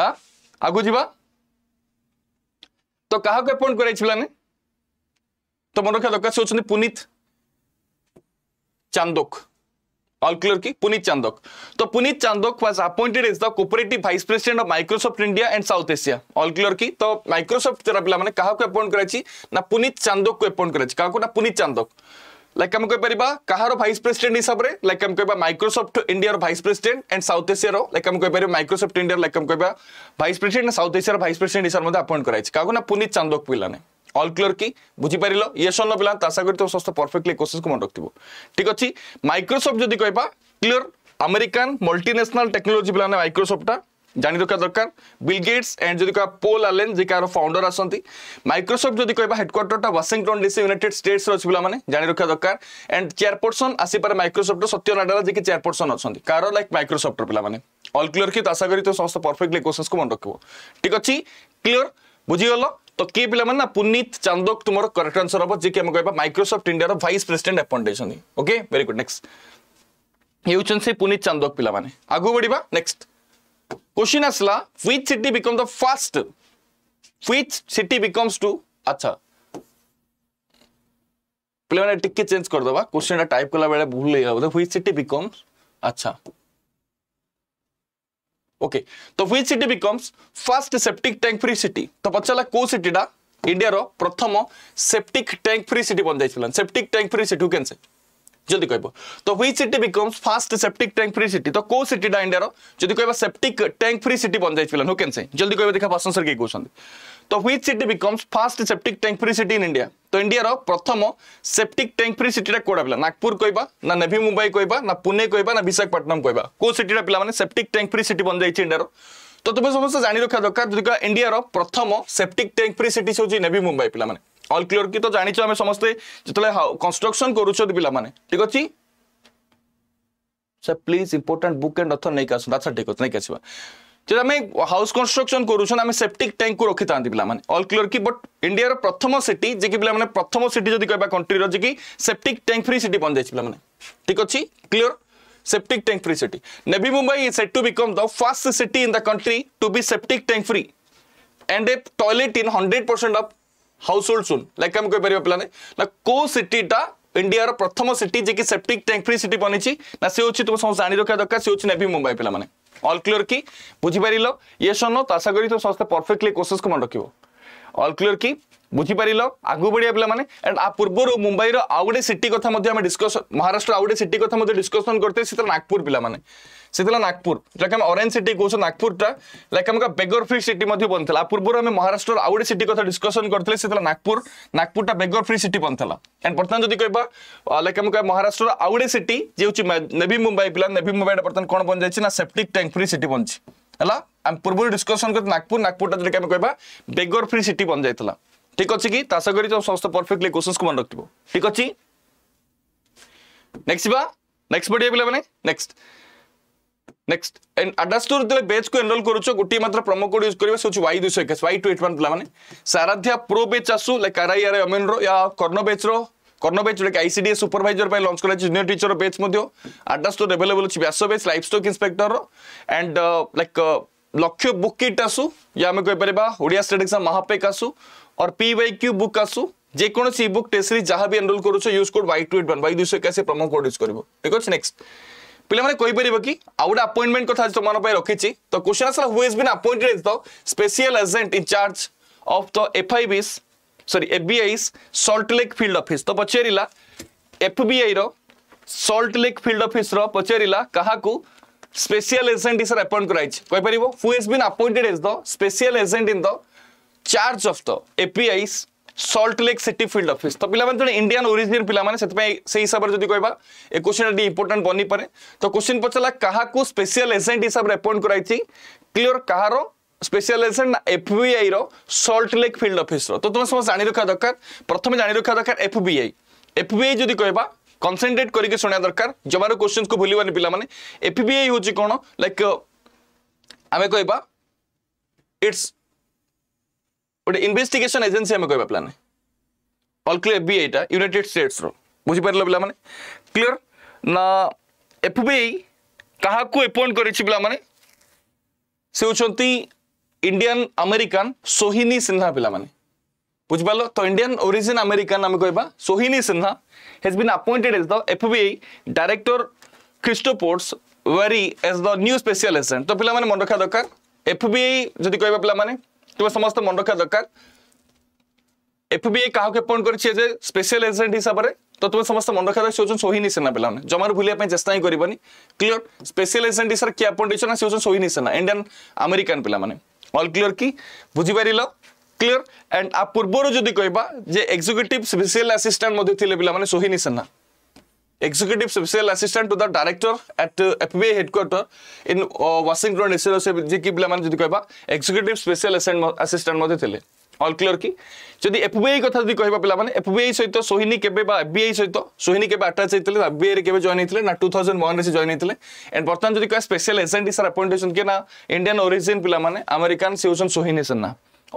A: हाँ आगू जावा तो क्या अपॉइंट कर तो मन रखा दरकार से होती पुनीत चांदोक ऑल क्लियर की पुनीत चांदोक तो Puneet Chandok was appointed as the cooperative vice president of Microsoft India and South Asia all clear की तो माइक्रोसॉफ्ट तेरा पिला माने कहा को अपॉइंट करा छी ना पुनीत चांदोक को अपॉइंट करा छी कहा को ना पुनीत चांदोक. लाइक हम आम कहपर कहार वाइस प्रेसिडेंट हिसाब रे लाइक हम कह माइक्रोसॉफ्ट इंडिया रो vice president and South Asia रो लाइक हम आम कहपर माइक्रोसॉफ्ट इंडिया लाइक हम कह वाइस प्रेसिडेंट साउथ एशिया रो वाइस प्रेसिडेंट हिसाब से अपॉइंट छी कहा को ना पुनीत चांदोक पिला ने অল ক্লিয়র কি বুঝিপারিল ইয়েস অন পিলা আশা করি তুমি সমস্ত পরফেক্টলি কোশ্চিনকে মনে রাখব ঠিক আছে মাইক্রোসফট যদি কহবা ক্লিয়র আমেরিকান মল্টিন্যাশনাল টেকনোলোজি পিলা মাইক্রোসফটটা জানি রাখা দরকার বিল গেটস এন্ড যদি কহবা পোল আলেন যে কার ফাউন্ডর আসন্তি মাইক্রোসফট যদি কহবা হেডকোয়ার্টরটা ওয়াশিংটন ডিসি ইউনাইটেড স্টেটস র পিলা মানে জানি রাখা দরকার এন্ড চেয়ারপারসন আসিপারে মাইক্রোসফট সত্য নাডালা যে কি চেয়ারপারসন অছন্তি কার লাইক মাইক্রোসফট পিলা মানে অল ক্লিয়র কি আশা করি তো সমস্ত পরফেক্টলি কোশ্চেন্স কো মনে রাখব ঠিক আছে ক্লিয়র বুঝিগল ତ କିଏ ପିଲାମାନେ ନା ପୁନିତ ଚାନ୍ଦୋକ ତୁମର କରେକ୍ଟ ଆନ୍ସର ହବ ଯିଏକି ଆମେ କହିବା ମାଇକ୍ରୋସଫ୍ଟ ଇଣ୍ଡିଆର ଭାଇସ୍ ପ୍ରେସିଡେଣ୍ଟ ଆପଏଣ୍ଟ ହେଇଛନ୍ତି ଓକେ ଭେରି ଗୁଡ୍ ନେକ୍ସଟ ହେଉଛନ୍ତି ସେ ପୁନିତ ଚାନ୍ଦୋକ ପିଲାମାନେ ଆଗକୁ ବଢ଼ିବା ନେକ୍ସଟ क्वेश्चन आसला which city become the first which city becomes to अच्छा प्लेन टिके चेंज कर दवा क्वेश्चन टाइप कला बेले भूल ले बोले व्हिच सिटी बिकम्स अच्छा ओके तो which city becomes fast septic tank free city ତ ପଚାରିଲା କୋଉ ସିଟିଟା ଇଣ୍ଡିଆର ପ୍ରଥମ ସେପ୍ଟିକ୍ ଟ୍ୟାଙ୍କ ଫ୍ରି ସିଟି ବନିଯାଇଥିଲା septic tank free city who can say ଯଦି କହିବ ତ which city becomes first septic tank free city ତ କୋଉ ସିଟିଟା ଇଣ୍ଡିଆର ଯଦି କହିବା ସେପ୍ଟିକ୍ ଟ୍ୟାଙ୍କ ଫ୍ରି ସିଟି ବନିଯାଇଥିଲା ହୁ କ୍ୟାନ୍ ସେ ଜଲ୍ଦି କହିବ ଦେଖା ପାସନ୍ ସାର୍ କିଏ କହୁଛନ୍ତି तो which city becomes fast septic tank free city in India तो इंडिया प्रथम सेप्टिक टैंक फ्री सिटीटा कौटा पिला नागपुर कहवा ना नेवी मुंबई कहवा ना पुणे कहवा ना विशाखापट्टनम कहवा कौ सिटीटा पिला मैंने सेप्टिक टैंक फ्री सिटी बन जाइए इंडिया तो तुम्हें समस्त जाणी रखा दरकार जो इंडिया प्रथम सेप्टिक टैंक फ्री सिटी हूँ नेवी मुंबई पिला অল ক্লিয়র কি তো জাঁচু আমি সমস্তে যেত কনস্ট্রকশন করুছ পিলা মানে ঠিক অছি sir please important book and author নেই আসুন আচ্ছা ঠিক আছে নেই আসবা जो आम हाउस कन्स्ट्रक्शन करुन आम सेप्टिक टैंक को रखी था पाने अल क्लीयर कि बट इंडिया प्रथम सिटी जी की पे प्रथम सिटी जो कह कंट्री जी की सेप्टिक टैंक फ्री सिटी बन जाए पे ठीक अच्छे clear septic tank free city Navi Mumbai से to become the fast city in country to be septic tank free and a toilet in hundred percent of household सुन like आम कहीपर पे को सिटा इंडिया प्रथम सिटी जी की सेप्टिक टैंक फ्री सिटी बनी ना से तुम समस्त जाणी रखा दरकार सी हो नेबी मुंबई पे অল ক্লিয়র কি বুঝিপারিল ইয়েস অন তো আশা করি তো সমস্ত পরফেক্টলি কোর্সেস মনে রাখব অল ক্লিয়র কি বুঝিপারিল আগু বড়িয়া পিলা মানে এন্ড আ পূর্বর মুম্বাইর আউ গোটে সিটি কথা মধ্যে আমি ডিসকস মহারাষ্ট্র আউ গোটে সিটি কথা মধ্যে ডিসকসন করতে সেটা নাগপুর পিলা মানে ସେଥିଲା ନାଗପୁର ଯାହାକି ଆମେ ଅରେଞ୍ଜ ସିଟି କହୁଛୁ ନାଗପୁରଟା ଲାଇକ୍ ଆମକୁ ବେଗର ଫ୍ରି ସିଟି ମଧ୍ୟ ବନିଥିଲା ପୂର୍ବରୁ ଆମେ ମହାରାଷ୍ଟ୍ରର ଆଉ ଗୋଟେ ସିଟି କଥା ଡିସ୍କସନ୍ କରିଥିଲେ ସେଥିଲା ନାଗପୁର ନାଗପୁରଟା ବେଗର ଫ୍ରି ସିଟି ବନିଥିଲା ଆଣ୍ଡ ବର୍ତ୍ତମାନ ଯଦି କହିବା ଲାଇକ୍ ଆମକୁ ମହାରାଷ୍ଟ୍ରର ଆଉ ଗୋଟେ ସିଟି ଯେ ହେଉଛି ନେଭି ମୁମ୍ବାଇ ପିଲା ନେଭି ମୁମ୍ବାଇଟା ବର୍ତ୍ତମାନ କ'ଣ ବନିଯାଇଛି ନା ସେପ୍ଟିକ୍ ଟ୍ୟାଙ୍କ ଫ୍ରି ସିଟି ବନିଛି ହେଲା ଆମେ ପୂର୍ବରୁ ଡିସ୍କସନ୍ କରି ନାଗପୁର ନାଗପୁରଟା ଯଦି ଆମେ କହିବା ବେଗର ଫ୍ରି ସିଟି ବନିଯାଇଥିଲା ଠିକ୍ ଅଛି କି ତାସ କରି ସମସ୍ତ ପରଫେକ୍ଟଲି କୋଶ୍ଚିନ୍ସକୁ ମନେ ରଖିଥିବ ଠିକ୍ ଅଛି ନେକ୍ସଟ ଯିବା ନେକ୍ସଟ ପଡ଼ିବେ ପିଲାମାନେ ନେକ୍ସଟ নেক্সট আডাসটু যেতে বেচকু এনরোল করুছ গোটিয়ে মাত্র প্রোমো কোড ইউজ করবে সে হচ্ছে ওয়াই দুইশ একাশ ওয়াই টু এইট ওয়ান পিলামানে সারাধ্যা প্রো বেচ আসু লাইক আরআইআর অমিনর ইয়া কর্ণ বেচর কর্ণ বেচ যেটাকি আইসিডিএস সুপরভাইজর পাই লঞ্চ করা হয়েছে জুনিয়র টিচর বেচ মধ্যে আডাসটু অ্যাভেলেবল হচ্ছে Vyas batch livestock inspector and like Lakshya book kit আসু ইয়া আমি কইপার ওড়িয়া স্টেট এক্সাম মহাপেক আসু और पी वाई क्यू बुक आसू যেকোনসি ই বুক টেস্টরে যাহা বি এনরোল করুছ use code Y two eight one Y দুইশ একাশি প্রোমো কোড ইউজ করব ঠিক আছে নেক্সট ପିଲାମାନେ କହିପାରିବ କି ଆଉ ଗୋଟେ ଆପଏଣ୍ଟମେଣ୍ଟ କଥା ଆଜି ତମମାନଙ୍କ ପାଇଁ ରଖିଛି ତ କ୍ୱେଶ୍ଚନ୍ ଆସିଲା who is been appointed the special agent in charge of the FIBs sorry FBI's Salt Lake field office ତ ପଚାରିଲା ଏଫ୍ବିଆଇର ସଲ୍ଟ ଲେକ୍ ଫିଲ୍ଡ ଅଫିସ୍ର ପଚାରିଲା କାହାକୁ स्पेशल एजेंट सर अपॉइंट कराइए कहि परबो who has been appointed as the special agent in the charge of the APIs Salt Lake City field office ତ ପିଲାମାନେ ଜଣେ ଇଣ୍ଡିଆନ୍ ଓରିଜିନାଲ ପିଲାମାନେ ସେଥିପାଇଁ ସେଇ ହିସାବରେ ଯଦି କହିବା ଏ କ୍ୱେଶ୍ଚିନ୍ ଏଠି ଇମ୍ପୋର୍ଟାଣ୍ଟ ବନିପାରେ ତ କ୍ୱେଶ୍ଚିନ୍ ପଚାରିଲା କାହାକୁ ସ୍ପେଶିଆଲ ଏଜେଣ୍ଟ ହିସାବରେ ଆପଏଣ୍ଟ କରାଯାଇଛି କ୍ଲିଅର କାହାର ସ୍ପେଶିଆଲ ଏଜେଣ୍ଟ ଏଫବିଆଇର ସଲ୍ଟ ଲେକ୍ ଫିଲ୍ଡ ଅଫିସର ତ ତୁମେ ସମସ୍ତେ ଜାଣି ରଖିବା ଦରକାର ପ୍ରଥମେ ଜାଣି ରଖିବା ଦରକାର ଏଫବିଆଇ ଏଫବିଆଇ ଯଦି କହିବା କନସେନ୍ଟ୍ରେଟ୍ କରିକି ଶୁଣିବା ଦରକାର ଜମାରୁ କ୍ୱେଶ୍ଚିନ୍ସକୁ ଭୁଲିବାନି ପିଲାମାନେ ଏଫବିଆଇ ହେଉଛି କ'ଣ ଲାଇକ୍ ଆମେ କହିବା ଇଟ୍ସ ଗୋଟେ ଇନଭେଷ୍ଟିଗେସନ୍ ଏଜେନ୍ସି ଆମେ କହିବା ପ୍ଲାନ୍ ଅଲ୍ କ୍ଲିୟର ବି ଏଇଟା ୟୁନାଇଟେଡ୍ ଷ୍ଟେଟ୍ସର ବୁଝିପାରିଲ ପିଲାମାନେ କ୍ଲିଅର ନା ଏଫ୍ ବି ଆଇ କାହାକୁ ଆପଏଣ୍ଟ କରିଛି ପିଲାମାନେ ସେ ହେଉଛନ୍ତି ଇଣ୍ଡିଆନ୍ ଆମେରିକାନ୍ ସୋହିନୀ ସିହ୍ନା ପିଲାମାନେ ବୁଝିପାରିଲ ତ ଇଣ୍ଡିଆନ୍ ଓରିଜିନ୍ ଆମେରିକାନ୍ ଆମେ କହିବା Sohini Sinha has been appointed as the F B I director ଖ୍ରୀଷ୍ଟୋପୋର୍ଟସ୍ Wray as the new special agent ତ ପିଲାମାନେ ମନେ ରଖିବା ଦରକାର ଏଫ୍ ବି ଆଇ ଯଦି କହିବା ପିଲାମାନେ ତେବେ ସମସ୍ତେ ମନେ ରଖିବା ଦରକାର এফবিআই কাহকে পয়েন্ট করেছে যে স্পেশাল এজেন্ট হিসাবে তো তুমি সমস্ত মনে রাখা সে হচ্ছেন সোহিনী সেনা পেলা মানে জমার ভুলিয়া চেষ্টা হি করবনি ক্লিয়ার স্পেশাল এজেন্ট হিসাবে কি আপয়েন্ট হয়েছে না সে হচ্ছেন সোহিনী সেনা ইন্ডিয়ান আমেরিকান পেলা মানে অল ক্লিয়ার কি বুঝিপারিল ক্লিয়ার এন্ড আ পূর্বর যদি কহবা যে এক্সিকিউটিভ স্পেশাল আসিষ্টান্ট মধ্যে থিলে পেলা মানে সোহিনী সেনা executive special assistant to the director at FBI headquarter in Washington DC रो से जे कि पिला मान जदि कहबा executive special assistant मध्ये थिले অল ক্লিয়র কি যদি এফবিআই কথা যদি কহবা পিলা মানে এফবিআই সহিত সোহিনী কেবে বা এফবিআই সহিত সোহিনী কেবে আটাচ হইতিলে এফবিআই রে কেবে জয়েন হইতিলে না 2001 রে সে জয়েন হইতিলে এন্ড বর্তমান যদি কয় স্পেশাল এজেন্ট ইস আর অ্যাপয়েন্টেশন কে না ইন্ডিয়ান অরিজিন পিলা মানে আমেরিকান সে হচ্ছেন সোহিনী সেনা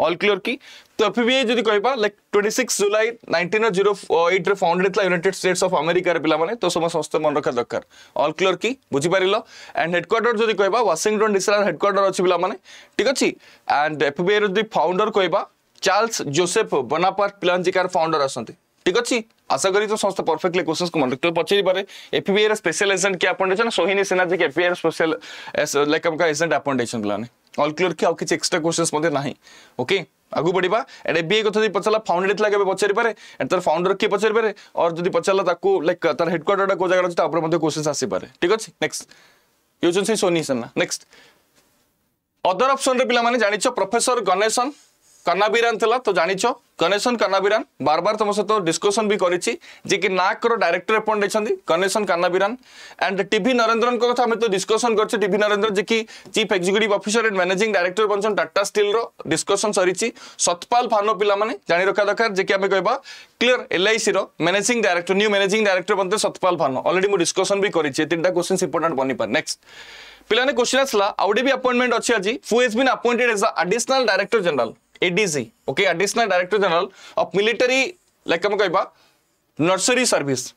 A: অল ক্লিয়র কি তো এফবিআই যদি কহবা like twenty six July nineteen zero এইট্রে ফাউন্ডেড হয়েছিল ইউনাইটেড স্টেটস অফ আমেরিকার পিলামানে তো সময় সমস্ত মনে রখা দরকার অল ক্লিয়র কি বুঝিপারিল আন্ড হেডকোয়ার্টর যদি কহবা ওয়াশিংটন ডিসির হেডকোয়ার্টর অছি পিলামানে ঠিক আছে আন্ড এফবিআই যদি ফাউন্ডর কহবা চার্লস জোসেফ বনাপার্ট পিলাঞ্জিকার ফাউন্ডর আসতে ঠিক আছে আশা করি তো সমস্ত পরফেক্টলি কোশ্চেন কু মনে রাখতে পচারি পারে এফপিআই এর স্পেশাল এজেন্ট কি আপন দেখছেন সোহিনী সিনহা যে এফপিআই এর স্পেশাল লাইক আমকা এজেন্ট আপন দেখছেন প্লানে অল ক্লিয়ার কি আর কিছু এক্সট্রা কোশ্চেন্স মধ্যে নাই ওকে আগু বড়া এন্ড এবিআই কথা যদি পচারা ফাউন্ডেড লা কেবে পচারি পারে এন্ড তার ফাউন্ডর কি পচারি পারে আর যদি পচারা তাকে লাইক তার হেডকোয়ার্টারটা কো জায়গা আছে তা উপরে মধ্যে কোশ্চেন্স আসি পারে ঠিক আছে নেক্সট ইউজন Singh Sohini Sinha next other option রে পিলা মানে জানিছো প্রফেসর গণেশন কান্নাবিরান লা তো জাঁচ কনেকশন কান্নাবিরান বারবার তোমার সহ ডিসকসন বি করেছি যে কি নাকর ডাইরেক্টর এপয়েন্ট দিয়েছেন connection Kannabiran and TV Narendran কথা আমি তো ডিসকসন করছি টিভি নরেন্দ্র যে কি chief executive officer and managing director বনছেন টাটা স্টিলর ডিসকসন সরিছি সতপাল ফানো পিলা মানে জানি রখা দরকার যে কি আমি কহবা clear LIC managing director new managing director বনতে সতপাল ফানো অলরেডি মু ডিসকসন বি করেছি তিনটা কোশ্চেন ইম্পর্টান্ট বনিপার নেক্সট পিলানে কোশ্চেন আসলা আউডে বি আপয়েন্টমেন্ট অছি আজি who is been appointed as additional director general ADG, okay, Additional Director General of Military, like I'm going to nursery service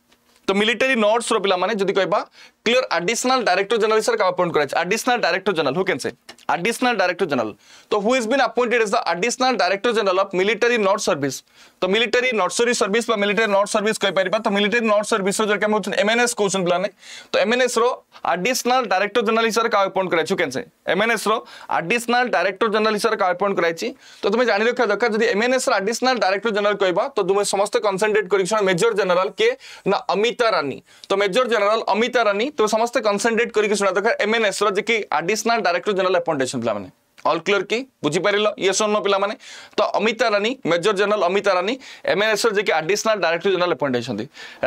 A: तो मिलिटरी नर्स रो पिला माने जदि कहबा ক্লিয়ার অ্যাডিশনাল ডাইরেক্টর জেনারেল হিসেবে অ্যাপয়েন্ট করা হয়েছে additional director general who can say additional director general তো who is been appointed as the additional director general of military not service তো মিলিটারি নর্সরি সর্ভিস বা মিলিটারি নট সার্ভিস কইপারিবা তো military not service র যেরকম হচ্ছে এমএনএস কোশ্চেন প্ল্যানে তো এমএনএস রো অ্যাডিশনাল ডাইরেক্টর জেনারেল হিসেবে অ্যাপয়েন্ট করা হয়েছে হু ক্যান সে এমএনএস রো অ্যাডিশনাল ডাইরেক্টর জেনারেল হিসেবে অ্যাপয়েন্ট করা হয়েছে তো তুমি জানি রাখা দরকার যদি এমএনএস রো অ্যাডিশনাল ডাইরেক্টর জেনারেল কইবা তো তুমি সমস্ত কনসেন্ট্রেট করিছ মেজর জেনারেল কে না অমিতা রানী তো মেজর জেনারেল অমিতা রানী ତେବେ ସମସ୍ତେ କନସେନ୍ଟ୍ରେଟ୍ କରିକି ଶୁଣା ଦରକାର ଏମ୍ଏନ୍ଏସ୍ର ଯେ କି ଆଡିସନାଲ୍ ଡାଇରେକ୍ଟର ଜେନେରାଲ୍ ଆପଏଣ୍ଟେସନ୍ ପିଲାମାନେ অল ক্লিয়ার কি বুঝিপারিল ইয়েস অন পিলা মানে তো Amita Rani major general Amita Rani MNS যে কি আডিশনাল ডাইরেক্টর জেনারেল অ্যাপয়েন্ট হয়েছেন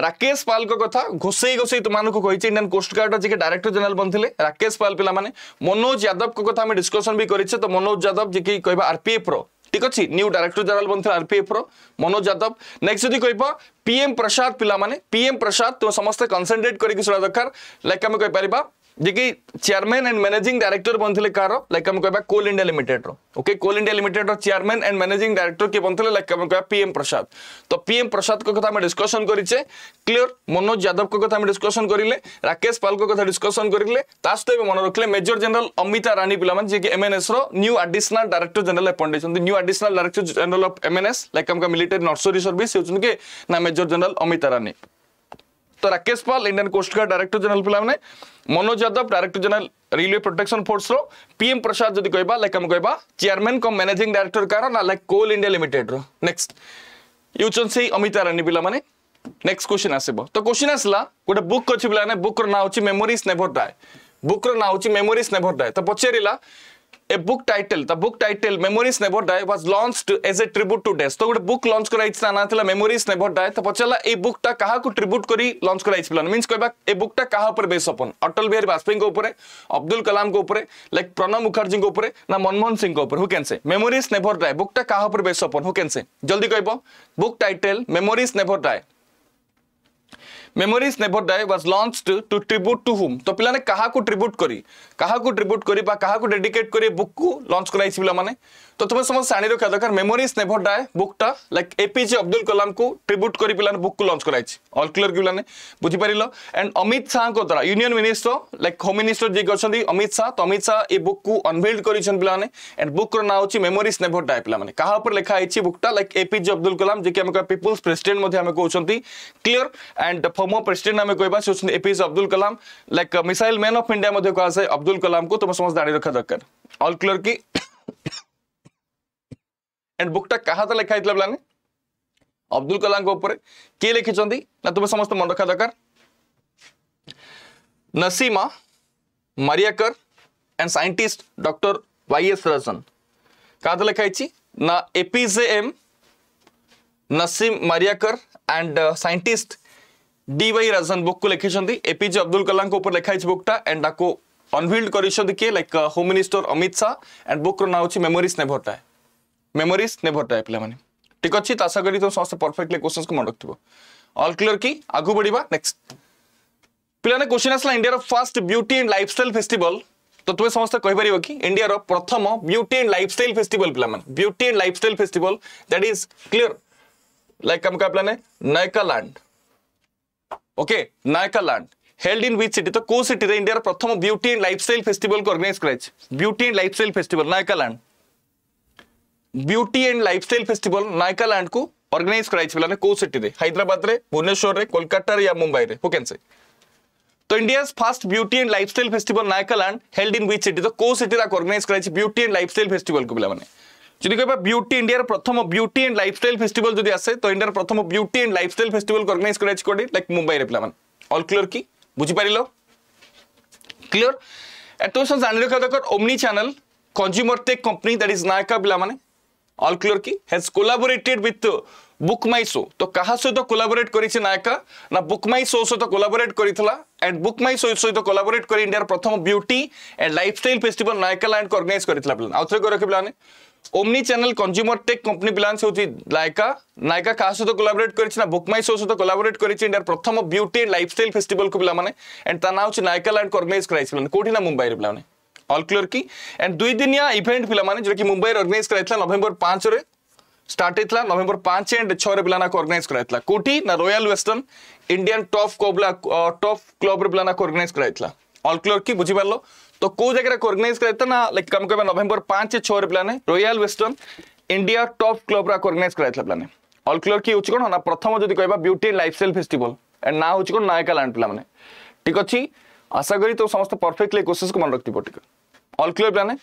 A: রাকেশ পাল কথা ঘোষেই ঘোষেই তোমাকে কইছি ইন্ডিয়ান কোস্টগার্ড যে কি ডাইরেক্টর জেনারেল বনলে রাকেশ পাল পিলা মানে মনোজ যাদব কথা আমি ডিসকসন বি করেছে তো মনোজ যাদব যে কি কহবা আরপিএফ রো ঠিক আছে নিউ ডাইরেক্টর জেনারেল বন্ধু আরপিএফ মনোজ যাদব নেক্সট যদি কইব পিএম প্রসাদ পিলা মানে পিএম প্রসাদ তো সমস্ত কনসেনট্রেট করি শুনা দরকার লাইক আমি কইপারিবা જે કે ચેરમેન એન્ડ મેનેજિંગ ડાયરેક્ટર પંથલે କାର ଲାଇକ୍ ଆମେ କହିବା କୋଲ୍ ଇଣ୍ଡିଆ ଲିମିଟେଡ୍ର ଓକେ କୋଲ୍ ଇଣ୍ଡିଆ ଲିମିଟେଡ୍ର ଚେୟାରମ୍ୟାନ୍ ଆଣ୍ଡ ମ୍ୟାନେଜିଂ ଡାଇରେକ୍ଟର କିଏ ପନ୍ଥଲେ ଲାଇକ୍ ଆମେ କହିବା ପିଏମ୍ ପ୍ରସାଦ ତ ପିଏମ୍ ପ୍ରସାଦଙ୍କ କଥା ଆମେ ଡିସ୍କସନ୍ କରିଛେ କ୍ଲିୟର ମନୋଜ ଯାଦବଙ୍କ କଥା ଆମେ ଡିସ୍କସନ୍ କରିଲେ ରାକେଶ ପାଲଙ୍କ କଥା ଡିସ୍କସନ୍ କରିଲେ ତା ସହିତ ଏବେ ମନେ ରଖିଲେ ମେଜର ଜେନେରାଲ ଅମିତା ରାଣୀ ପିଲାମାନେ ଯିଏକି ଏମ୍ଏନ୍ଏସ୍ର new additional director general appoint ହେଇଛନ୍ତି new additional director general of MNS like ଆମକୁ ମିଲିଟାରୀ ନର୍ସରୀ ସର୍ଭିସ୍ ହେଉଛନ୍ତି କି ନା ମେଜର ଜେନେରାଲ ଅମିତା ରାଣୀ તો Rakesh Pal Indian coast guard director general ପିଲାମାନେ Manoj Yadav director general railway protection ଫୋର୍ସର ପିଏମ୍ ପ୍ରସାଦ ଯଦି କହିବା ଲାଇକ୍ ଆମେ କହିବା ଚେୟାରମ୍ୟାନ୍ କମ୍ ମ୍ୟାନେଜିଂ ଡାଇରେକ୍ଟର କାର ନା ଲାଇକ୍ କୋଲ୍ ଇଣ୍ଡିଆ ଲିମିଟେଡ୍ର ନେକ୍ସଟ ଇଉଛନ୍ତି ସେଇ ଅମିତା ରାନୀ ପିଲାମାନେ ନେକ୍ସଟ କ୍ୱେଶ୍ଚିନ୍ ଆସିବ ତ କ୍ୱେଶ୍ଚିନ୍ ଆସିଲା ଗୋଟେ ବୁକ୍ ଅଛି ପିଲାମାନେ ବୁକ୍ର ନାଁ ହେଉଛି ମେମୋରିଜ୍ ନେଭର ଡାଏ ବୁକ୍ର ନାଁ ହେଉଛି ମେମୋରିଜ୍ ନେଭର ଡାଏ ତ ପଚାରିଲା a book title the book title memories never die was launched as a tribute to death तो गोटे बुक लॉन्च कराइछला ना थिला मेमोरीज नेवर डाई तो पचला ए बुक ता काहा को ट्रिब्यूट करी लॉन्च कराइछला मींस कहबा ए बुक ता काहा ऊपर बेस अपन अटल बिहारी वाजपेयी को ऊपर अब्दुल कलाम को ऊपर लाइक प्रणब मुखर्जी को ऊपर ना मनमोहन सिंह को ऊपर who can say memories never die book ता काहा ऊपर बेस अपन हु कैन से जल्दी कहबो book title memories never die memories never die was launched to tribute to whom तो पिलाने कहाकू ट्रिब्यूट करी कहाकू ट्रिब्यूट करी बा कहाकू डेडिकेट करी बुक को लॉन्च कराइछि पिला माने তো তুমি সমস্ত জানি রাখা দরকার মেমোরিজ নেভর ডায় বুকটা লাইক এপিজে অব্দুল কলাম কু ট্রিব্যুট করে পিলানে বুক কু লঞ্চ করাইছি অল ক্লিয়ার কি পিলানে বুঝি পারিল এন্ড অমিত শাহଙ୍କ দ্বারা union minister like home minister যে অছন্তি অমিত শাহ তো অমিত শাহ এই বুক কু অনভিল্ড করিছেন পিলানে এন্ড বুক র নাম হচ্ছে মেমোরিজ নেভর ডায় পিলানে কাহা উপর লেখা হইছি বুকটা লাইক এপিজে অব্দুল কলাম যে কি আমি পিপলস প্রেসিডেন্ট মধ্যে আমি কৌছন্তি ক্লিয়ার এন্ড ফর্মর প্রেসিডেন্ট আমি কইবা সে হচ্ছে APJ Abdul Kalam like missile man of India মধ্যে কুহাযায় অব্দুল কলাম কু তুমি সমস্ত জানি রাখা দরকার অল ক্লিয়ার কি एंड बुकटा क्या लिखा होता पे अब्दुल कलाम किए लिखी ना तुम्हें समस्त मन रखा दरकार Naseema Marikar and scientist doctor Y S Rajan क्या लिखाई ना APJ M Naseem Marikar and scientist D Y Rajan book को लिखिं एपीजे अब्दुल कलाम ऊपर लिखाई बुकटा एंड ताको minister Amit Shah and book रो ना हूँ मेमोरीज ने भरता है पाने ठीक अच्छे तो आशा करी तुम समस्त परफेक्टली क्वेश्चन को मन रखो अल क्लीयर कि आगू बढ़िया नेक्स्ट पे क्वेश्चन आसला India first beauty and lifestyle festival तो तुम्हें समस्त कहपर कि इंडिया प्रथम beauty and lifestyle festival पे beauty and lifestyle festival that is clear like कम क्या पे Nykaaland okay Nykaaland held in which city तो कौ सिटी इंडिया प्रथम beauty and lifestyle festival को अर्गानाइज कराई beauty and lifestyle festival Nykaaland beauty and lifestyle festival Nykaaland को organize कराई पिलाने को सिटी रे हैदराबाद रे भुवनेश्वर रे कोलकाता रे या मुंबई रे हु कैन से तो India's first beauty and lifestyle festival Nykaaland held in which city तो को सिटी राक ऑर्गेनाइज कराई ब्यूटी एंड लाइफस्टाइल फेस्टिवल को पिलाने যদি কবা বিউটি ইন্ডিয়ার প্রথম বিউটি এন্ড লাইফস্টাইল ফেস্টিভাল যদি আসে তো ইন্ডিয়ার প্রথম beauty and lifestyle festival organize করা হয়েছে কোটি লাইক মুম্বাইরে পিলামান অল ক্লিয়ার কি বুঝিপারিল ক্লিয়ার এত জানি রাখা দরকার omni channel consumer tech company that is Nykaa পিলামানে অল ক্লিয়ার কি has collaborated with Book My Show তো কাহা সহ কোলাবোরেট করেছে নায়কা না বুক মাই শো সহ কোলাবোরেট করেছিল এন্ড বুক মাই শো সহ কোলাবোরেট করে ইন্ডিয়ার প্রথম beauty and lifestyle festival নায়কা land organise করেছিল পিলান আউথরে করে রাখি পিলানে omni channel consumer tech company পিলান্স হচ্ছে নায়কা নায়কা কাহা সহ কোলাবোরেট করেছে না বুক মাই শো সহ কোলাবোরেট করেছে ইন্ডিয়ার প্রথম বিউটি এন্ড লাইফস্টাইল ফেস্টিভাল কু পিলামানে এন্ড তা না হচ্ছে নায়কা ল্যান্ড অর্গানাইজ করাইছিল কোটি না মুম্বাইরে পিলামানে अलक्लीयर की एंड दुईदिनिया इवेंट पे जो कि मुंबई अर्गानाइज कराइला नवेम्बर पांच स्टार्ट होता है नवेम्बर पांच एंड छः पिलाना अर्गानाइज कराइला कौटी ना royal western Indian turf club turf club रे पिलाना अर्गानाइज कराइला अलक्लीयर की बुझीपार तो कौ जगह अर्गानाइज कराइता ना लाइक कम कह नवेम्बर पांच छः पिलाने royal western India turf club organize कराइला पिलाने अलक्लीयर की हूँ कौन ना प्रथम जो कह beauty and lifestyle festival and ना हूँ कौन नायका लैंड पिलाने ठीक अच्छी आशा करी तो समस्त परफेक्टली क्वेश्चन को मन रखती टिका অল ক্লিয়ৰ পিলানে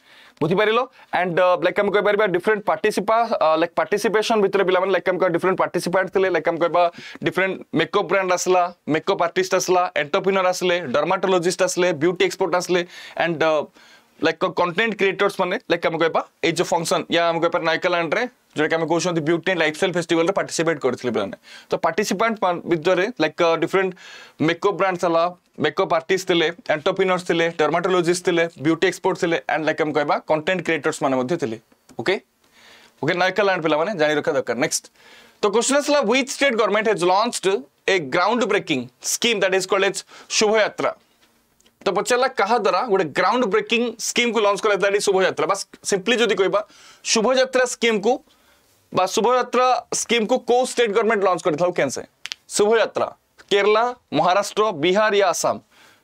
A: বুজি পাৰিলো এণ্ড লাইক আমি কৈ পাৰিবা ডিফাৰেণ্ট পাৰ্টিচিপা লাইক পাৰ্টিচিপেচন ভিতৰত পিলা মানে লাইক আমি কয় ডিফাৰেণ্ট পাৰ্টিচিপেণ্ট আছিলে লাইক আমি কয় ডিফাৰেণ্ট মেকআপ ব্ৰেণ্ড আছিল মেকআপ আৰ্টিষ্ট আছিল এণ্টৰপ্ৰিনৰ আছিলে ডৰ্মাটলজিষ্ট আছিলে বিউটি এক্সপৰ্ট আছিলে এণ্ড লাইক কণ্টেণ্ট ক্ৰিয়েটৰ্ছ মানে লাইক আমি কয় এই যে ফংচন ইয়া আমি কৈ পাৰিবা নাইকালেণ্ডৰে ଯେଉଁଟାକି ଆମେ କହୁଛନ୍ତି ବ୍ୟୁଟି ଆଣ୍ଡ ଲାଇଫ୍ ଷ୍ଟାଇଲ୍ ଫେଷ୍ଟିଭାଲରେ ପାର୍ଟିସିପେଟ୍ କରିଥିଲେ ପିଲାମାନେ ତ ପାର୍ଟିସିପାଣ୍ଟ ଭିତରେ ଲାଇକ୍ ଡିଫରେଣ୍ଟ ମେକଅପ୍ ବ୍ରାଣ୍ଡସ୍ ହେଲା ମେକଅପ୍ ଆର୍ଟିଷ୍ଟ ଥିଲେ ଏଣ୍ଟରପ୍ରିନର୍ସ ଥିଲେ ଟର୍ମାଟୋଲୋଜିଷ୍ଟ ଥିଲେ ବ୍ୟୁଟି ଏକ୍ସପର୍ଟ ଥିଲେ ଆଣ୍ଡ ଲାଇକ୍ ଆମେ କହିବା କଣ୍ଟେଣ୍ଟ କ୍ରିଏଟର୍ସ ମାନେ ମଧ୍ୟ ଥିଲେ ଓକେ ଓକେ ନୟକାଲ ଆଣ୍ଡ ପିଲାମାନେ ଜାଣି ରଖିବା ଦରକାର ନେକ୍ସଟ ତ କ୍ୱେଶ୍ଚନ୍ ଆସିଲା which state government has launched a ground breaking scheme that is called Shubhayatra ତ ପଚାରିଲା କାହା ଦ୍ୱାରା ଗୋଟେ ଗ୍ରାଉଣ୍ଡ ବ୍ରେକିଂ ସ୍କିମ୍କୁ ଲଞ୍ଚ କରାଯାଇଥିଲା ଶୁଭଯାତ୍ରା ବା ସିମ୍ପଲି ଯଦି କହିବା ଶୁଭଯାତ୍ରା ସ୍କିମ୍କୁ ବା ଶୁଭଯାତ୍ରା ସ୍କିମ୍କୁ କେଉଁ ଷ୍ଟେଟ୍ ଗଭର୍ଣ୍ଣମେଣ୍ଟ ଲଞ୍ଚ କରିଥିଲା କ୍ୟାନ୍ ସେ ଶୁଭଯାତ୍ରା କେରଲା या आसाम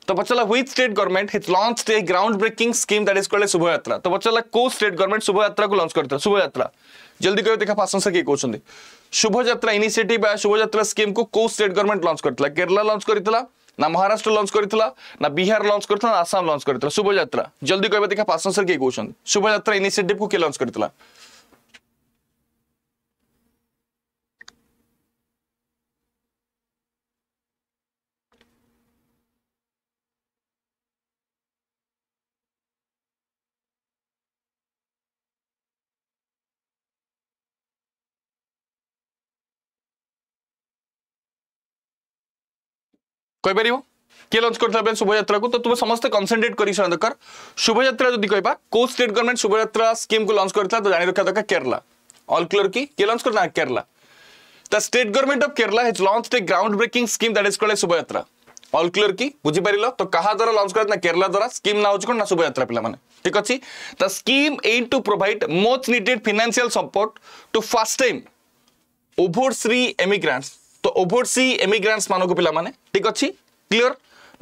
A: तो पता चला state government has launch ground breaking scheme that is called शुभ तो पता चला स्टेट गवर्नमेंट शुभ को लॉन्च करता शुभ जल्दी करो देखा फास्ट आंसर किए कौन शुभ यात्रा इनिशिएटिव या स्कीम को स्टेट गवर्नमेंट केरला ना महाराष्ट्र लॉन्च कर ना बिहार लॉन्च करता आसाम लॉन्च करता शुभ यात्रा जल्दी कहबे देखा फास्ट आंसर किए कौन शुभ यात्रा इनिशिएटिव को किए लॉन्च करता कही पार किए लंच कर शुभयात्रा तो तुम समस्त कनसेंट्रेट कर दरकार शुभयात्रा जी कह कौ स्टेट गवर्नमेंट शुभयात्रा स्कीम को लंच कर तो जान रखा दरकार केरला अल क्लियर की किए लंच कर Kerala the state government of Kerala has launched a ground breaking scheme that is called Shubhayatra Al clear की बुझीपार तो क्या द्वारा लंच कर केरला द्वारा स्कीम ना हो शुभयात्रा पे ठीक अच्छे the scheme aims to provide most needed financial support to first time overseas emigrants तो ओभरसी এমিগ্রান্টস মানুষ पाने ঠিক অছি ক্লিয়ার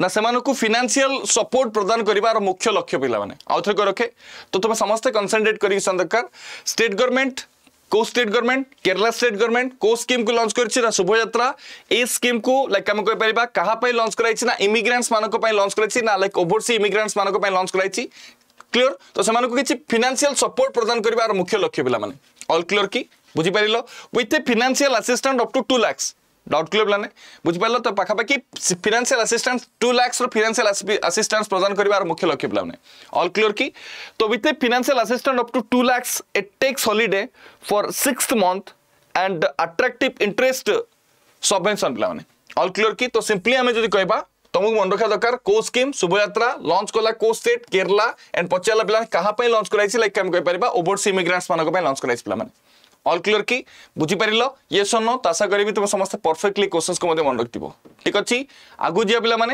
A: না সেমানকু ফিনান্সিয়াল সপোর্ট প্রদান করিবার মুখ্য লক্ষ্য পিলামানে আউথরে কই রখে তো তুমি সমস্ত কনসেন্ট্রেট করি দরকার স্টেট গভর্নমেন্ট को state government Kerala state government कौ स्कीम को लॉन्च कर शुभयात्रा ए स्कीम को लाइक आम कहीपर क्या लंच कर ना इमिग्रांट्स मानक लंच कराई ना लाइक ओभरसी इमिग्रांट्स मानक लंच कराई क्लीयर तो से किसी फिनांसीआल सपोर्ट प्रदान कर मुख्य लक्ष्य पे अल क्लीयर कि बुझीपार with a financial assistance of two two lakhs doubt clear ना बुझिपाल तो पाखापाखि फिनान्सील आसीस्टान्स टू लाक्सर फिनान्सील आसीस्टान्स प्रदान कर मुख्य लक्ष्य तो तो पे अल् क्लीयर कि तो with a financial assistance of two two lakhs a tax holiday for six month and attractive interest subvention पे अल् क्लीयर कि तो सीम्पली आम जब कह तुमको मन रखा दरकार कौ स्कीम शुभयात्रा लंच कला कौ स्टेट केरला एंड पचारा पे कहीं लंच कराई लाइक आम कहपर ओवरसी इमिग्रांट्स मानक लंच कराई पे অল ক্লিয়র কি বুঝিপারিল ইয়ে সন তো আশা করি তুমি সমস্ত পরফেক্টলি কোশ্চেন্সকে মনে রাখব ঠিক আছে আগু যা পিলা মানে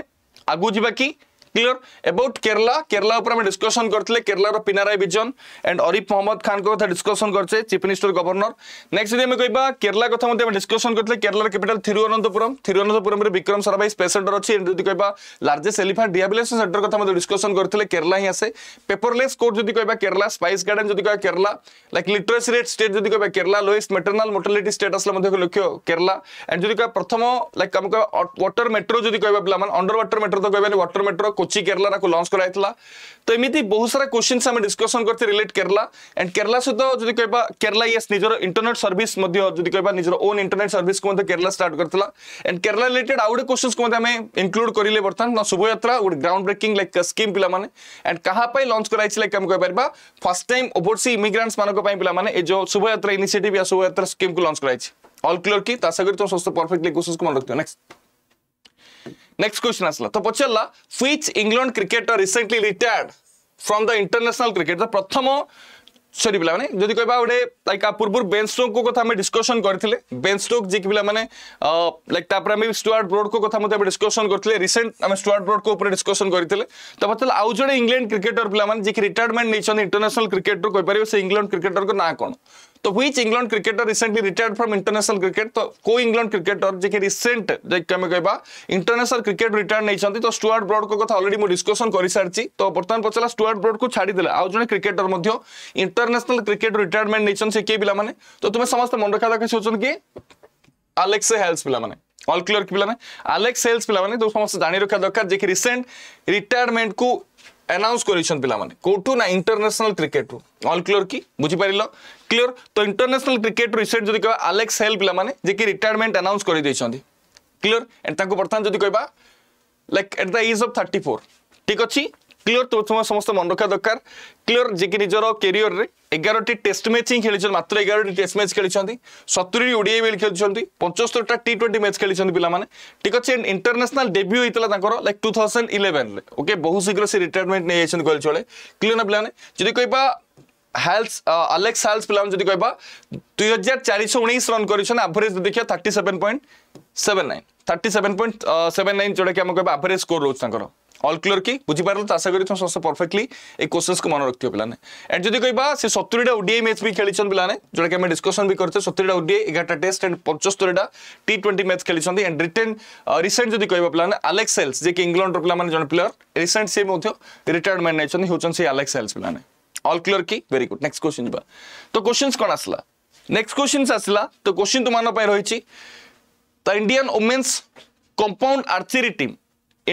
A: আগু যা কি क्लियर अबाउट केरला केरला ऊपर हमें डिस्कशन करते केरलार पिनाराय विजन एंड अरिफ मोहम्मद खान कथा डिस्कसन करते चीफ मिनिस्टर गवर्नर नेक्स्ट यदि कह केरला कथा डिस्कसन करते केरलार capital Thiruvananthapuram Thiruvananthapuram Vikram Sarabhai space centre अच्छी जब कह लार्जेस्ट एलिफाट रिहाबिलेसन सेंटर कथा डिस्कसन करते केरला ही आसे पेपरलेस कोर्ट जब कह केरला स्पाइस गार्डन जब कह Kerala like literacy rate state जब कह Kerala lowest maternal mortality state आसले लक्ष्य केरला एंड जब कह प्रथम लाइक आम कह वाटर मेट्रो जब कह पे अंडर वाटर मेट्रो तो कहबानी वाटर मेट्रो कोची केरला को लंच कराई तो एमती बहुत सारा क्वेश्चन आम डिस्कसन करते रिलेट केरला एंड केरला सहित तो जो कह केरला ये निजर इंटरनेट सर्विस कहर ओन इंटरनेट सर्विस को केरला स्टार्ट करता एंड केरला रिलेटेड आउ गए क्वेश्चन को इनक्लूड करेंगे बर्तन ना शुभयात्रा गोटे ग्राउंड ब्रेकिंग लाइक स्कीम पाने एंड क्या लंच कराई लाइक आम कहपर फर्स्ट टाइम ओभरसी इमिग्रांट्स मानों पाने जो शुभयात्रा इनसीएट या शुभयात्रा स्कीम को लंच कराई अल्ल क्लियर की तो आशा करफेक्टली क्वेश्चन को मन रखते नेक्स्ट ನೆಕ್ಸ್ಟ್ ಕ್ವಶನ್ ಆಸಲ್ಲ ତ ପଚାରିଲା which England cricketer recently retired from the international cricket the ପ୍ରଥମ ସରି ପିଲାମାନେ ଯଦି କହିବା ଗୋଟେ ଲାଇକ୍ ଆ ପୂର୍ବରୁ ବେନ୍ ଷ୍ଟୋକ୍ଙ୍କ କଥା ଆମେ ଡିସ୍କସନ୍ କରିଥିଲେ ବେନ୍ ଷ୍ଟୋକ୍ ଯିଏକି ପିଲାମାନେ ଲାଇକ୍ ତାପରେ ଆମେ ଷ୍ଟୁଆର୍ଟ ବ୍ରୋଡ୍ଙ୍କ କଥା ମଧ୍ୟ ଆମେ ଡିସ୍କସନ୍ କରିଥିଲେ ରିସେଣ୍ଟ ଆମେ ଷ୍ଟୁଆର୍ଟ ବ୍ରୋଡ୍ଙ୍କ ଉପରେ ଡିସ୍କସନ୍ କରିଥିଲେ ତ ପଚାରିଲା ଆଉ ଜଣେ ଇଂଲଣ୍ଡ କ୍ରିକେଟର ପିଲାମାନେ ଯିଏକି ରିଟାୟାରମେଣ୍ଟ ନେଇଛନ୍ତି ଇଣ୍ଟରନ୍ୟାସନାଲ କ୍ରିକେଟରୁ କହିପାରିବେ ସେ ଇଂଲଣ୍ଡ କ୍ରିକେଟରଙ୍କ ନାଁ କ'ଣ So which England cricketer recently retired from international cricket? So co-England cricketer JK recent जेके हमें कहिबा international cricket retire नै छथि तो स्टुअर्ट ब्रॉड को कथा ऑलरेडी मो डिस्कशन करि सारछि तो वर्तमान पचला स्टुअर्ट ब्रॉड को छाडी देला आउ जने क्रिकेटर मध्य इंटरनेशनल क्रिकेट रिटायरमेंट नै छन से के पिला माने तो तुमे समस्त मन रखा रखा सोचन के अलेक्स हेल्स पिला माने অল ক্লিয়ার পিলা মানে আলেক্স হেলস পিলা মানে তো সমস্ত জানি রাখা দরকার যে কি রিসেন্ট রিটায়ারমেন্ট কু অ্যানাউন্স করেছেন পিলামানে কোটু না ইন্টারন্যাশনাল ক্রিকেট অল ক্লিয়ার কি বুঝি পারিল ক্লিয়র তো ইন্টরন্যাশনাল ক্রিকেট রিসেট যদি কবা আলেক্স হেল পিলা মানে যে কি রিটায়ারমেন্ট আনাউন্স করে দিয়েছেন ক্লিয়র এন্ড তাকে বর্তমান যদি কবা like at the age of thirty four ঠিক অছি ক্লিয়র তো তোমার সমস্ত মনে রাখা দরকার ক্লিয়র যে কি নিজের কেরিয়রে এগারোটি টেস্ট ম্যাচ হি খেলিছেন মাত্র এগারোটি টেস্ট ম্যাচ খেলিছেন সতুরি ওডিআই মিল খেলিছেন পঞ্চস্তরটা টি টোয়েন্টি ম্যাচ খেলিছেন পিলামানে ঠিক আছে ইন্টারন্যাশনাল ডেব্যু হয়েছিল তাঁর লাইক টু থাউজেন্ড ইলেভেন্রে ওকে বহু শীঘ্র সে রিটায়ারমেন্ট নিয়ে যাইছেন কহিলে চলে ক্লিয়র না পিলামানে যদি কইবা ହାଲ୍ସ ଆଲେକ୍ସ ହାଲ୍ସ ପିଲାମାନେ ଯଦି କହିବା ଦୁଇ ହଜାର ଚାରିଶହ ଉଣେଇଶ ରନ୍ କରିଛନ୍ତି ଆଭରେଜ୍ ଦେଖିବା thirty seven point seven nine thirty seven point seven nine ଯେଉଁଟାକି ଆମେ କହିବା ଆଭରେଜ୍ ସ୍କୋର ରହୁଛି ତାଙ୍କର অল ক্লিয়ার কি বুঝিপারল আশা করি তুমি সমস্ত পরফেক্টলি এই কোশ্চেন্সকে মনে রাখতে পিলানে এন্ড যদি কইবা সে সতুরিটা ওডিআই ম্যাচ বি খেলিছেন পিলানে যেটাকে আমি ডিসকশন বি করতে সতুরিটা ওডিআই এগারোটা টেস্ট এন্ড পঁচস্তরিটা টি টোয়েন্টি ম্যাচ খেলিছেন এন্ড রিটেন রিসেন্ট যদি কইবা পিলানে আলেক্স সেলস যে কি ইংল্যান্ডর পিলাମାନେ জনে প্লেয়ার রিসেন্ট সে মধ্য রিটায়ারমেন্ট নেইছেন হেউছেন সেই আলেক্স সেলস পিলানে অল ক্লিয়র কি ভেরি গুড নেক্সট কোশ্চিন ଯିବା ତ କୋଶ୍ଚିନ୍ସ କ'ଣ ଆସିଲା ନେକ୍ସଟ କୋଶ୍ଚିନ୍ସ ଆସିଲା ତ କୋଶ୍ଚିନ୍ ତୁମମାନଙ୍କ ପାଇଁ ରହିଛି the Indian women's compound archery team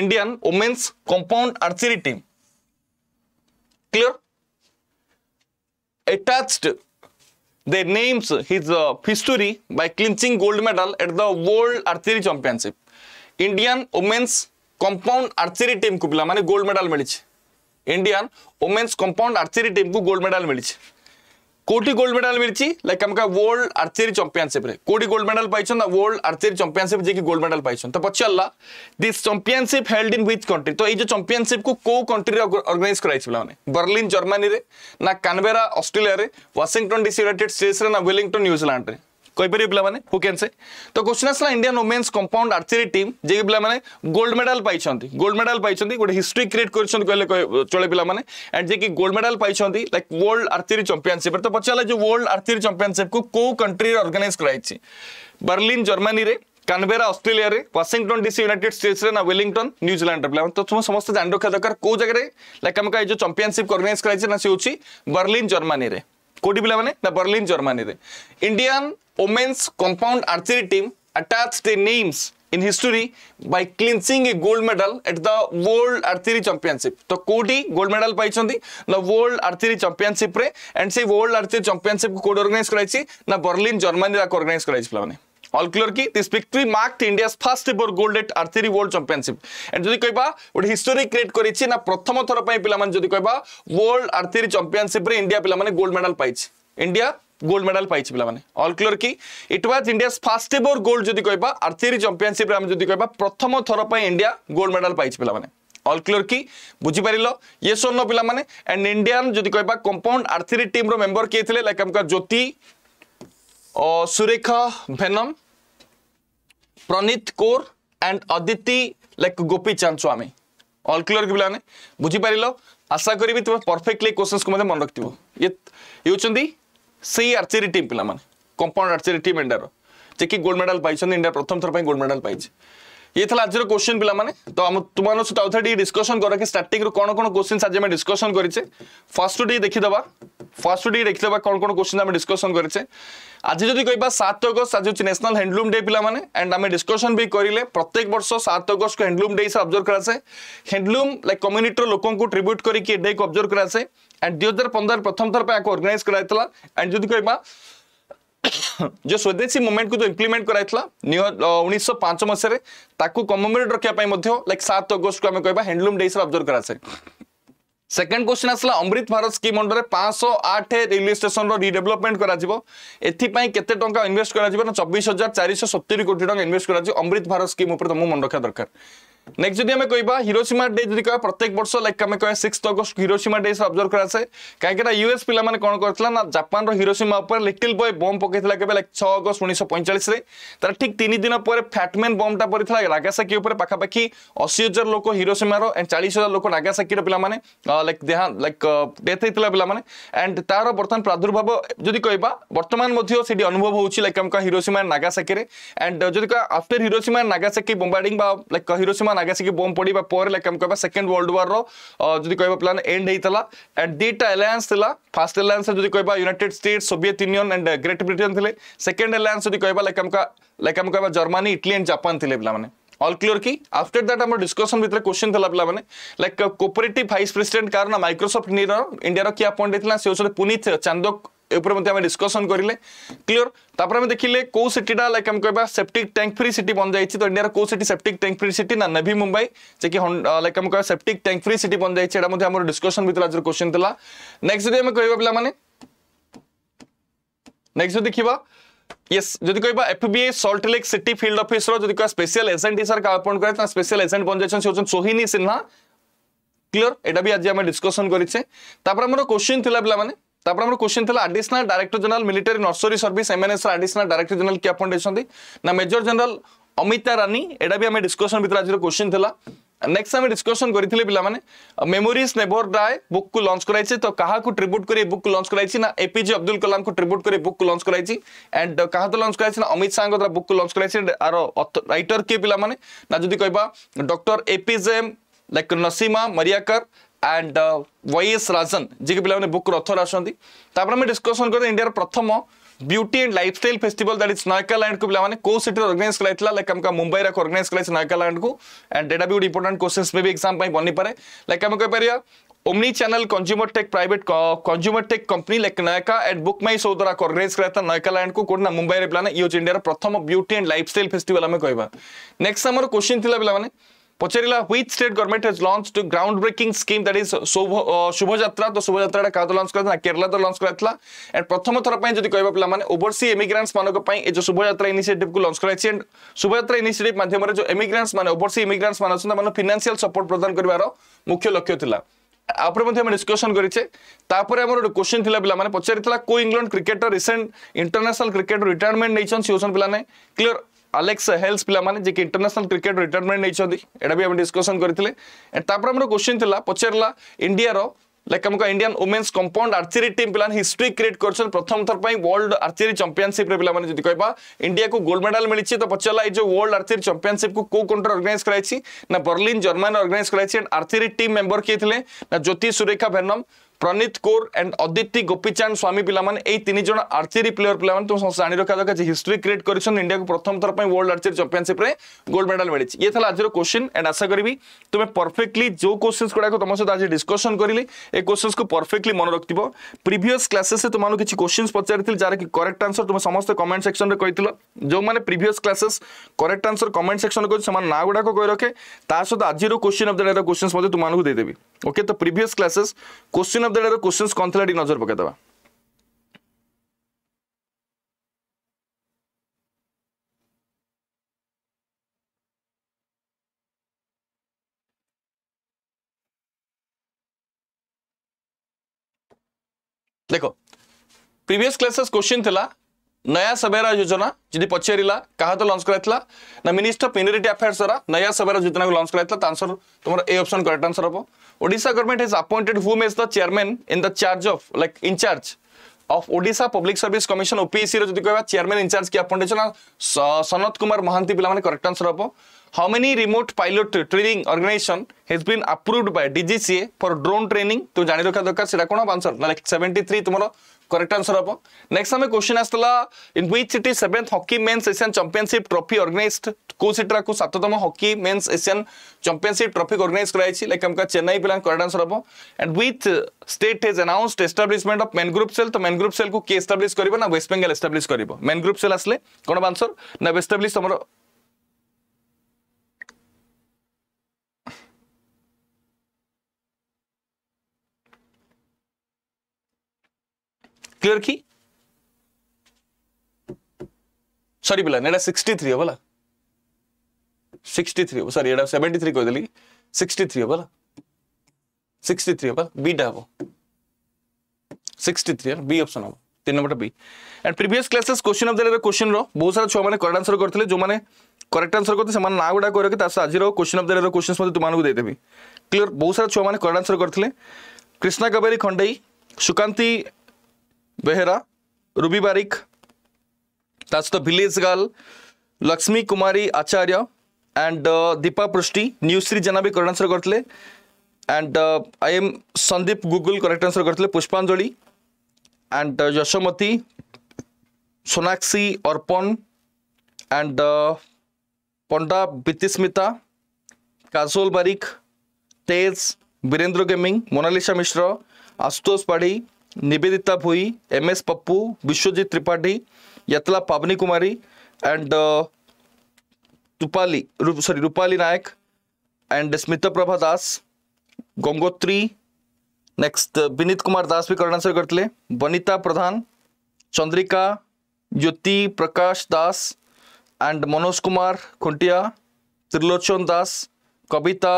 A: Indian women's compound archery team clear attached their names, his uh, history by clinching gold medal at the World Archery Championship. Indian Women's Compound Archery Team को पिला माने gold medal मिली Indian women's compound archery team को gold medal मिली कौटी gold medal मिली like आमका world archery championship रे कौटी गोल्ड मेडल पाइछन वर्ल्ड आर्चरी चैंपियनशिप जी कि गोल्ड मेडल पाइछन तो पचारा this championship held in which country तो ये जो चैंपियनशिप को को कंट्री रे ऑर्गेनाइज पे पिला माने बर्लिन जर्मनी ना Canberra Australia Washington DC United States ना वेलिंगटन न्यूजीलैंड रे कहींपर पे हु कैन से तो क्वेश्चन आसला Indian women's compound archery team जे कि पे गोल्ड मेडल पाई गोल्ड मेडल पाई गोटे हिस्ट्री क्रिएट कर चले पे एंड जे कि गोल्ड मेडल पाई लाइक वर्ल्ड आर्चेरी चंपिशिप तो पचारा जो वर्ल्ड आर्चेरी चंपिशिप को कौ कंट्री अर्गानाइज कराई बर्लीन जर्मानी में Canberra Australia Washington DC United States रे ना वेलिंगटन न्यूजीलैंड पे तो तुम समस्त जान रखा दरकार कौ जगह लाइक आम का जो चंपिशिप अर्गानाइज कराई ना से हो बर्लीन जर्मानी में कौटी पे बर्लीन जर्मानी में Indian Omen's compound archery team attached their names in history by clinching a gold medal at the World Archery Championship. तो कोटी gold medal पाई चंदी ना World Archery Championship रे and से World Archery Championship को कोड organize कराई ची ना बर्लिन जर्मनी रा को organize कराई ची प्लाने অল ক্লিয়ার কি this victory marked India's first ever gold at archery world championship and যদি কইবা গোটে হিস্টোরি ক্রিয়েট করেছি না প্রথম থর পাই পিলামানে যদি কইবা ওয়ার্ল্ড আর্থেরি চ্যাম্পিয়নশিপ রে ইন্ডিয়া পিলামানে গোল্ড মেডাল পাইছে ইন্ডিয়া গোল্ড মেডাল পাইছি পিলামানে অল ক্লিয়ার কি it was India's first ever gold যদি কহবা আর্চেরি চম্পিয়নশিপ্রে আমি যদি কহবা প্রথম থর পাই ইন্ডিয়া গোল্ড মেডাল পাইছি পিলামানে অল ক্লিয়ার কি বুঝিপারিল ইয়েস অর নো পিলামানে এন্ড ইন্ডিয়ান যদি কহবা কম্পাউন্ড আর্চেরি টিমর মেম্বর কিয়ে থিলে লাইক আমকা Jyothi Surekha Vennam Parneet Kaur and Aditi like Gopi Chand Swami all clear কি পিলামানে বুঝিপারিল আশা করি তুমি পরফেক্টলি কোশ্চেন্স মধ্যে মনে রাখি ইয়ে হচ্ছে ସେଇ ଆର୍ଚେରୀ ଟିମ୍ ପିଲାମାନେ କମ୍ପାଉଣ୍ଡ ଆର୍ଚେରୀ ଟିମ୍ ଇଣ୍ଡିଆର ଯେ କି ଗୋଲ୍ଡ ମେଡାଲ୍ ପାଇଛନ୍ତି ଇଣ୍ଡିଆ ପ୍ରଥମ ଥର ପାଇଁ ଗୋଲ୍ଡ ମେଡାଲ୍ ପାଇଛି ये था आज क्वेश्चन पे तो आम तुम सहित आउ थे डिस्कसन कर कि स्टार्ट कौन कौन क्वेश्चन आज आम डिस्कसन करें फास्ट देखीदा ফার্স্ট টিকে দেখিদেবা কোন কোন কোশ্চিন আমি ডিসকসন করেছে আজি যদি কইবা সাত অগস্ট আজি হচ্ছে ন্যাশনাল হ্যান্ডলুম ডে পিলা মানে অ্যান্ড আমি ডিসকসন বি করিলে প্রত্যেক বর্ষ সাত অগস্ট কো হ্যান্ডলুম ডে হিসাবে অবজর্ভ করাছে হ্যান্ডলুম লাইক কমিউনিটির লোকଙ୍କୁ ট্রিব্যুট করিকি এই ডে কো অবজর্ভ করাছে অ্যান্ড দুই হাজার পনেরো প্রথম থর পাই অর্গানাইজ করা হয়েছিল অ্যান্ড যদি কইবা जो स्वदेशी मुवमेंट को जो इम्प्लीमेंट कराइला उन्नीस पांच मसीह कमोमेट रखा लाइक सात अगस्त को आम कह हैंडलूम डे हिसाब अब्जर्व कराए সেকেন্ড কোশ্চিন আসলা অমৃত ভারত স্কিম অন্ডরে পাঁচশো আঠ রেলওয়ে স্টেসনর রিডেভেলপমেন্ট করা এপাই কেতে টঙ্কা ইনভেস্ট করা চব্বিশ হাজার চারিশ সতুরি কোটি টঙ্কা ইনভেস্ট করা অমৃত ভারত স্কিম উপরে তোমার মনে রক্ষা দরকার নেক্সট যদি আমি কইবা হিরোসীমা ডে যদি কয় প্রত্যেক বর্ষ লাইক আমি কয় six August Hiroshima day observe করাছে কাইকি না ইউএস পিলা মানে কোণ করছিলা না জাপান হিরোসীমা উপরে লিটিল বয় বম পকাইছিলা কেবে লাইক 6 অগস্ট 1945 রে তার ঠিক 3 দিন পরে ফ্যাটম্যান বমটা পড়িছিলা নাগাসাকি উপরে পাখাপাখি 80000 লোক হিরোসীমার এন্ড 40000 লোক নাগাসাকির পিলা মানে লাইক দেহা লাইক ডেথ হইতিলা পিলা মানে এন্ড তার বর্তমান প্রাদুর্ভাব যদি কইবা বর্তমান মধ্যে সেটি অনুভব হচ্ছে লাইক আমি কয় হিরোসীমা নাগাসাকি রে এন্ড যদি কয় আফটার হিরোসীমা নাগাসাকি বম্বার্ডিং বা লাইক হিরোসীমা नागासाकी बम पड़ा पर uh, कह सेकेंड वर्ल्ड वार रि कह प्लान एंड होता एंड दिटा एलायंस थी फास्ट एलायंस जो कह United State Soviet Union and Great Britain थे सेकेंड एलायंस जो कह लाइक लाइक आम कह जर्मानी इटली एंड जापान थे पे অল ক্লিয়ার কি আফটার দ্যাট আমা ডিসকাশন ভিতর কোশ্চেন থলা প্লা মানে লাইক কোঅপারেটিভ ভাইস প্রেসিডেন্ট কার না মাইক্রোসফট নিরা ইন্ডিয়া র কি অ্যাপয়েন্ট থলা সে পুরনিত চন্দক উপর মতে আমা ডিসকাশন করিলে ক্লিয়ার তা পর আমা দেখিলে কো সিটিডা লাইক আম কবা সেপ্টিক ট্যাংক ফ্রি সিটি বন যাইচি তো ইন্ডিয়া র কো city septic tank free city না নভি মুম্বাই জে কি হোন লাইক আম কবা সেপ্টিক ট্যাংক ফ্রি সিটি বন যাইচি এডা মধ্যে আমা ডিসকাশন ভিতর আজর কোশ্চেন থলা নেক্সট দি আমা কইবা প্লা মানে নেক্সট দেখিবা ইয়েস যদি কহবা FBI Salt Lake City field officer যদি কহবা স্পেশাল এজেন্ট হিসাবে আপন করে তা স্পেশাল এজেন্ট বনি যাচ্ছেন সে হচ্ছেন সোহিনী সিনহা ক্লিয়ার এটা বি আজ আমি ডিসকসন করেছে তারপরে আমার কোশ্চিন লা পিলা মানে তারপরে আমার কোশ্চিন লা additional director general military নর্সরি service MNS additional director general কি আপন হয়েছেন না মেজর জেনারেল অমিতা রানী এটা বি আমি ডিসকসন ভিতরে আজকে কোশ্চিন লা नेक्स्ट आम डिस्कसन करते पे मेमोरीज नेभर डाए बुक को लंच कराई तो क्या ट्रिब्यूट कर बुक को लंच कराई ना एपीजे अब्दुल कलाम को ट्रिब्यूट कर बुक को लंच कराई एंड क्या तो लंच कराई ना अमित शाह द्वारा बुक को लंच तो कराई आर रईटर किए पे ना जदि कह Dr APJ like Naseema Marikar and Y S Rajan ji के पे बुक रथर आसपर आम डिस्कसन करते इंडियार प्रथम beauty and lifestyle festival that is Nykaaland को पिलाने को सिटी ऑर्गेनाइज कराइला लाइक हमका मुंबई रख ऑर्गेनाइज कराइला नागालैंड को एंड डेटा भी इंपोर्टेंट क्वेश्चंस में भी एग्जाम पाई बनि पारे लाइक हम कह परिया omnichannel consumer tech private consumer tech company like Nykaa and book my show द्वारा अर्गानाइज कराई था नयकालैंड को कौटा मुंबई प्लान ये इंडिया प्रथम beauty and lifestyle festival आम कह नेक्स्ट आम क्वेश्चन थी पे Pocherila, which state government has launched a groundbreaking scheme that is Shubha Jatra, to Shubha Jatra ଟା କାହାକୁ ଲଞ୍ଚ କରିଥିଲା କେରଳା ତ ଲଞ୍ଚ କରାଯାଇଥିଲା ଆଣ୍ଡ ପ୍ରଥମ ଥର ପାଇଁ ଯଦି କହିବା ପିଲାମାନେ ଓଭରସି ଇମିଗ୍ରାଣ୍ଟସ୍ ମାନଙ୍କ ପାଇଁ ଏ ଯେଉଁ ଶୁଭଯାତ୍ରା ଇନିସିଏଟିଭ୍କୁ ଲଞ୍ଚ କରାଯାଇଛି ଆଣ୍ଡ ଶୁଭଯାତ୍ରା ଇନିସିଏଟିଭ୍ ମାଧ୍ୟମରେ ଯେଉଁ ଇମିଗ୍ରାଣ୍ଟସ୍ ମାନେ ଓଭରସି ଇମିଗ୍ରାଣ୍ଟସ୍ ମାନେ ଅଛନ୍ତି ତାମାନଙ୍କୁ ଫିନାନ୍ସିଆଲ ସପୋର୍ଟ ପ୍ରଦାନ କରିବାର ମୁଖ୍ୟ ଲକ୍ଷ୍ୟ ଥିଲା આપણે મધ્ય અમે ડિસ્કશન કરી છે તાપરે અમારો ગોટે ક્વેશ્ચન થિલા પિલાને પચારિથિલા કો England cricketer recent international cricketer retirement નેઇછન સિઓસન પિલાને ક્લિયર आलेक्स हेल्स पे जी इंटरनेशनल क्रिकेट रिटायरमेंट नहीं भी डिस्कसन करेंगे क्वेश्चन था पचारा इंडिया लाइक आमको Indian women's compound archery team पे हिस्ट्री क्रिएट कर प्रथम थर पर वर्ल्ड आर्चरी चंपिशिप पे जी कह इंडिया को गोल्ड मेडल मिली तो पचारा ये वर्ल्ड आर्चरी चंपिशिप को कौ कंट्री अर्गानाइज कराई ना बर्लीन जर्मानी अर्गानाइज कराई एंड आर्चरी टीम मेम्बर किए थे ना ज्योति सुरेखा भेनम প্রনীত কোর অ্যান্ড অদিতি গোপীচাঁদ স্বামী পিলা এই তিনজন আর্চেরি প্লেয়ার পিলা তুমি জানি রখা দরকার যে হিস্ট্রি ক্রিয়েট করেছেন ইন্ডিয়াকে প্রথম থর পাই ওয়ার্ল্ড আর্চেরি চ্যাম্পিয়নশিপে গোল্ড মেডাল মিছে ইয়ে থাকা আজর কোশ্চিন অ্যান্ড আশা করবি তুমি পরফেক্টলি যে কোশ্চিন্স গুড়াক তোমার সহ আজ ডিসকসন করলে এই কোশ্চিন্স কু পরফেক্টলি মনে রাখব প্রিভিয়স ক্লাসেসে তোমার কিছু কোশ্চিন্স পচারি যার কি করেক্ট আনসর তুমি সমস্ত কমেন্ট সেকশনরে কইল যে previous classes correct answer comment section করছে সে না গুড়াক কই রখে তা সহ আজির question of the day questions মধ্যে তোমাকে দিয়ে দেবি ওকে তো প্রিভিয়স ক্লাসেস কোশ্চিন ମଧ୍ୟରେ ଏବେ କୋଶ୍ଚିନ୍ସ କ'ଣ ଥିଲା ଟିକେ ନଜର ପକାଇଦେବା देखो प्रीवियस क्लासेस क्वेश्चन थी नया सवेरा योजना जी पचारा क्या तो लंच कराइला ना मिनिस्टर अफ मिनोरीट आफेयर्स द्वारा नया सवेरा योजना को लंच कराइला आंसर तुम ए ऑप्शन करेक्ट आंसर हम Odisha government has appointed whom as the chairman in the charge of like incharge of Odisha public service commission OPSC যদি কহবা চেয়ারম্যান ইনচার্জ কি আপন না সনত কুমার মহান্তি পিলা মানে করেক্ট আনসর হব how many remote pilot training organisation has been approved by DGCA for drone training তুমি জানি রাখা দরকার সেটা কোন আনসর না লাইক সেভেন্টি থ্রি তোমার ಕರೆಕ್ಟ್ ಆನ್ಸರ್ ಹಬ ನೆಕ್ಸ್ಟ್ ಆಮೆ ಕ್ವಶನ್ ಆಸ್ತಲ in which it is seventh hockey men's Asian championship trophy organised କୋଉ ସିଟ୍ରାକୁ ସାତତମ ହକି ମେନ୍ସ ଏସିଆନ୍ ଚାମ୍ପିୟନସିପ୍ ଟ୍ରଫିକ୍ ଅର୍ଗାନାଇଜ କରାଯାଇଛି ଲାଇକ୍ ଆମକା ଚେନ୍ନାଇ ପିଲା କରେକ୍ଟ ଆନ୍ସର ହବ and with state has announced establishment of mangrove cell ତ ମେନ୍ ଗ୍ରୁପ୍ ସେଲ୍କୁ କିଏ ଏଷ୍ଟାବ୍ଲିଶ କରିବ ନା ୱେଷ୍ଟ ବେଙ୍ଗଲ ଏଷ୍ଟାବ୍ଲିଶ କରିବ ମେନ୍ ଗ୍ରୁପ୍ ସେଲ୍ ଆସିଲେ କ'ଣ ଆନ୍ସର ନା ୱେଷ୍ଟ ଏଷ୍ଟାବ୍ଲିଶ ତମର क्लियर की सॉरी बोला नेडा 63 है बोला 63 हो सॉरी एडा 73 कोई दली 63 है बोला 63 है बोला बी डा वो 63 है बी ऑप्शन हो तीन number B and previous classes question of the day question रो बहुत सारे छ माने करेक्ट आंसर करथले जो माने करेक्ट आंसर करथले से ना गुडा करके तासे आजरो question of the day questions मते तुमानको दे देबी क्लियर बहुत सारे छ माने करेक्ट आंसर करथले कृष्णा कबेरी खंडई सुकांती बेहरा रूबी बारिक तार village girl Lakshmi Kumari Acharya and uh, Deepa Prishti Nyushri Jena भी करेक्ट आंसर करते and I am Sandeep Google correct answer करते Pushpanjali and Yashomati Sonakshi Arpan and uh, Panda Bitismita Kajol Barik Tej Virendra gaming Monalisa Mishra Ashutosh Padhi Nivedita Bhoi M S Pappu Biswajit Tripathi Yatla Pavani Kumari and uh, Rupali रू, sorry Rupali Nayak and Smita Prabha Das Gangotri next uh, Vineet Kumar Das भी कर्णासर करते Vanita Pradhan Chandrika Jyoti Prakash Das and Manoj Kumar Khuntia Trilochan Das Kavita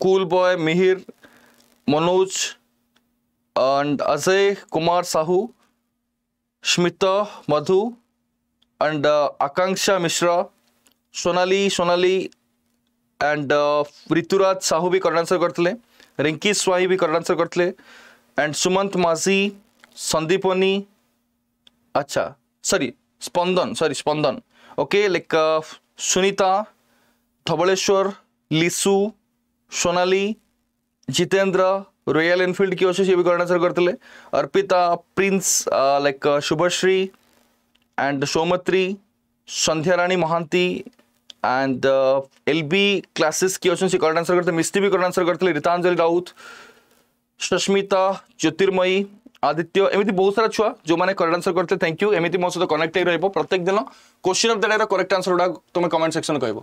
A: cool boy Mihir Manoj and Ajay Kumar Sahu Smit Madhu and Akanksha Mishra Sonali Sonali and Rituraj Sahu भी correct answer करते रिंकी स्वाई भी करेक्ट आंसर करते एंड सुमंत माझी संदीपनी अच्छा sorry Spandan sorry Spandan okay like Sunita Dhavaleshwar लिसु सोनाली जितेंद्र रॉयल एनफिल्ड की वर्षे भी कर्णासर करते Arpita Prince like Shubhashree and Somatri Sandhya Rani Mohanty and L B classes की क्वेश्चन से आंसर करते मिस्टी भी करेक्ट आंसर करते रितांजलि राउत सस्मिता ज्योतिर्मयी আদিত্য এমনি বহুত সারা ছুয়া যে করেক্ট আনসর করতে থ্যাংক ইউ এমনি মো সহ কনেক্ট হয়ে রহব প্রত্যেক দিন কোশ্চিন অফ দ ডের করেক্ট আনসর গুড়া তুমি কমেন্ট সেকশন কহব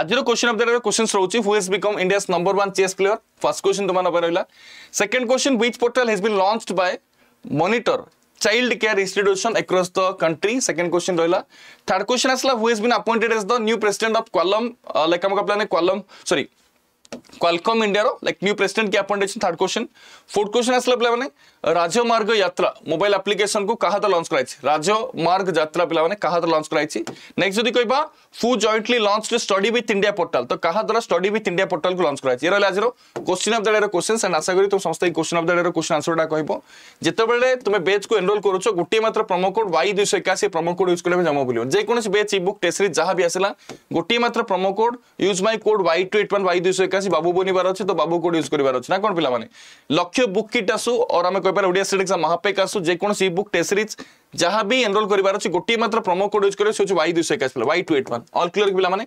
A: আজর question of the day questions রয়েছে who is become India's number one chess player first question তোমার উপরে রহলা second question which portal has been launched by monitor child care institution across the country second question ରହିଲା third question ଆସିଲା who is been appointed as the new president of Qualcomm like ଆମ କହିଲା Qualcomm sorry Qualcomm ଇଣ୍ଡିଆର like new president କିଏ appoint ହେଇଛନ୍ତି third question fourth question ଆସିଲା ପିଲାମାନେ ରାଜମାର୍ଗ ଯାତ୍ରା ମୋବାଇଲ ଆପ୍ଲିକେସନକୁ କାହା ଦ୍ୱାରା ଲଞ୍ଚ କରାଯାଇଛି ରାଜମାର୍ଗ ଯାତ୍ରା ପିଲାମାନେ କାହା ଦ୍ୱାରା ଲଞ୍ଚ କରାଯାଇଛି ନେକ୍ସଟ ଯଦି କହିବା ଫୁ jointly launch study with India portal ତ କାହା ଦ୍ୱାରା ଷ୍ଟଡି ବିଥ୍ ଇଣ୍ଡିଆ ପୋର୍ଟାଲକୁ ଲଞ୍ଚ କରାଯାଇଛି ଏ ରହିଲା ଆଜିର କୋଶ୍ଚିନ୍ ଅଫ୍ ଦେଡ଼ର କୋଶ୍ଚିନ୍ ଆଣ୍ଡ ଆଶା କରି ତୁମ ସମସ୍ତେ ଏଇ କୋଶ୍ଚିନ୍ ଅଫ୍ ଦେଡ଼ର କୋଶ୍ଚିନ୍ ଆନ୍ସରଟା କହିବ ଯେତେବେଳେ ତୁମେ ବେଜ୍କୁ ଏନରୋଲ କରୁଛ ଗୋଟିଏ ମାତ୍ର ପ୍ରମୋ କୋଡ୍ ୱାଇ ଦୁଇଶହ ଏକାଅଶୀ ପ୍ରମୋ କୋଡ୍ ୟୁଜ୍ କରିବା ଜମା ବୁଲିବ ଯେକୌଣସି ବେଚ୍ ଇ ବୁକ୍ ଟେଷ୍ଟରେ ଯାହା ବି ଆସିଲା ଗୋଟିଏ ମାତ୍ର promo code use my code Y two eight one Y ଦୁଇଶହ ଏକାଅଶୀ ବାବୁ ବନିବାର ଅଛି ତ ବାବୁ କୋଡ୍ ୟୁଜ୍ କରିବାର ଅଛି ନା କ'ଣ ପିଲାମାନେ ଲକ୍ଷ୍ୟ ବୁକ୍ କିଟ୍ ଆସୁ ଅର୍ ଆମେ କହିପାର ଓଡ଼ିଆ ଷ୍ଟେଟ୍ ଏକ୍ସାମ୍ ମହାପେକ୍ ଆସୁ ଯେକୌଣସି ଇ ବୁକ୍ ଟେଷ୍ଟ ସିରିଜ୍ ଯାହା ବି ଏନରୋଲ୍ କରିବାର ଅଛି ଗୋଟିଏ ମାତ୍ର ପ୍ରୋମୋ କୋଡ୍ ୟୁଜ୍ କରିବ ସେ ହେଉଛି ୱାଇ ଦୁଇଶହ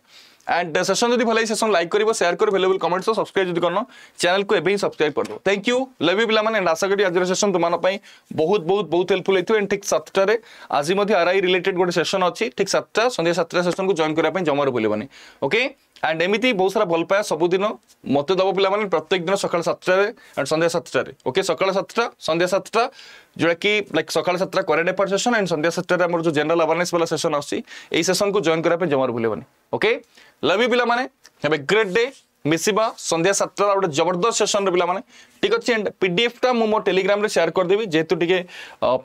A: एंड सेशन जब भले ही लाइक कर सेयार कर भेलेबल कमेंट्स और सब्सक्राइब जब करना चैनल को एवं सब्सक्राइब कर दो थैंक यू लव यू पिला एंड आशा करी आज सेशन तुम बहुत बहुत बहुत हेल्पफुल होती एंड ठीक सातटे आज आर आई रिलेटेड गोटे सेशन अच्छी ठीक सातटा सन्ध्या सातटा सेशन को जॉइन करने जमार भूल ओके ଆଣ୍ଡ ଏମିତି ବହୁତ ସାରା ଭଲ ପାଇବା ସବୁଦିନ ମୋତେ ଦେବ ପିଲାମାନେ ପ୍ରତ୍ୟେକ ଦିନ ସକାଳ ସାତଟାରେ ଆଣ୍ଡ ସନ୍ଧ୍ୟା ସାତଟାରେ ଓକେ ସକାଳ ସାତଟା ସନ୍ଧ୍ୟା ସାତଟା ଯେଉଁଟାକି ଲାଇକ୍ ସକାଳ ସାତଟା କରେଣ୍ଟ ଆଫେୟାର ସେସନ୍ ଆଣ୍ଡ ସନ୍ଧ୍ୟା ସାତଟାରେ ଆମର ଯେଉଁ ଜେନେରାଲ ଆୱାରନେସ୍ ବାଲା ସେସନ୍ ଆସୁଛି ଏହି ସେସନ୍କୁ ଜଏନ୍ କରିବା ପାଇଁ ଜମାରୁ ଭୁଲିବନି ଓକେ ଲଭ୍ ୟୁ ପିଲାମାନେ ହ୍ୟାଭ୍ ଏ ଗ୍ରେଟ୍ ଡେ ମିଶିବା ସନ୍ଧ୍ୟା ସାତଟାରେ ଗୋଟେ ଜବରଦସ୍ତ ସେସନ୍ରେ ପିଲାମାନେ ঠিক আছে এন্ড পিডিএফটা মু মো টেলিগ্রামে সেয়ার দেবি যেহেতু টিকে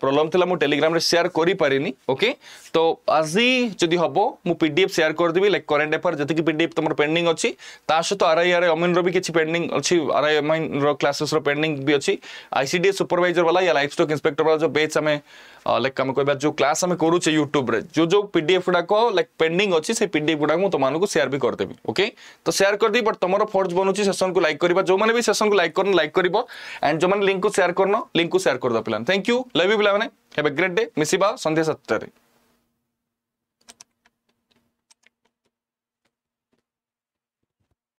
A: প্রোবলেম লা মু টেলিগ্রামে শেয়ার করি পারিনি ওকে তো আজি যদি হব মু পিডিএফ শেয়ার সেয়ার দেবি লাইক করেন্ট এফেয়ার যেতকি পিডিএফ তোমার পেন্ডিং অছি তা সহ আরআই আর অমিনর বি কিছু পেন্ডিং অছি র ক্লাসেস র পেন্ডিং বি অছি আইসিডি সুপারভাইজার वाला ইয়া লাইভ স্টক ইন্সপেক্টর वाला যে বেচ আমি লাইক আমি কইবা যে ক্লাস আমি করুছে রে যে যে পিডিএফ গুড়াক লাইক পেন্ডিং অছি সেই পিডিএফ গুড়াক মু তোমাকে শেয়ার বি দেবি ওকে তো শেয়ার সেয়ার করিদেবি বাট তোমার ফোর্স বনুছি সেশন কু লাইক করিবা যে মানে বি সেশন কু লাইক করন লাইক କରିବ ଆଣ୍ଡ ଯେଉଁମାନେ ଲିଙ୍କକୁ ସେୟାର କରିନ ଲିଙ୍କକୁ ସେୟାର କରିଦେବ ପିଲାମାନେ ଥ୍ୟାଙ୍କ ୟୁ ଲଭ୍ ୟୁ ପିଲାମାନେ ହ୍ୟାଭ୍ ଏ ଗ୍ରେଟ୍ ଡେ ମିଶିବା ସନ୍ଧ୍ୟା ସାତଟାରେ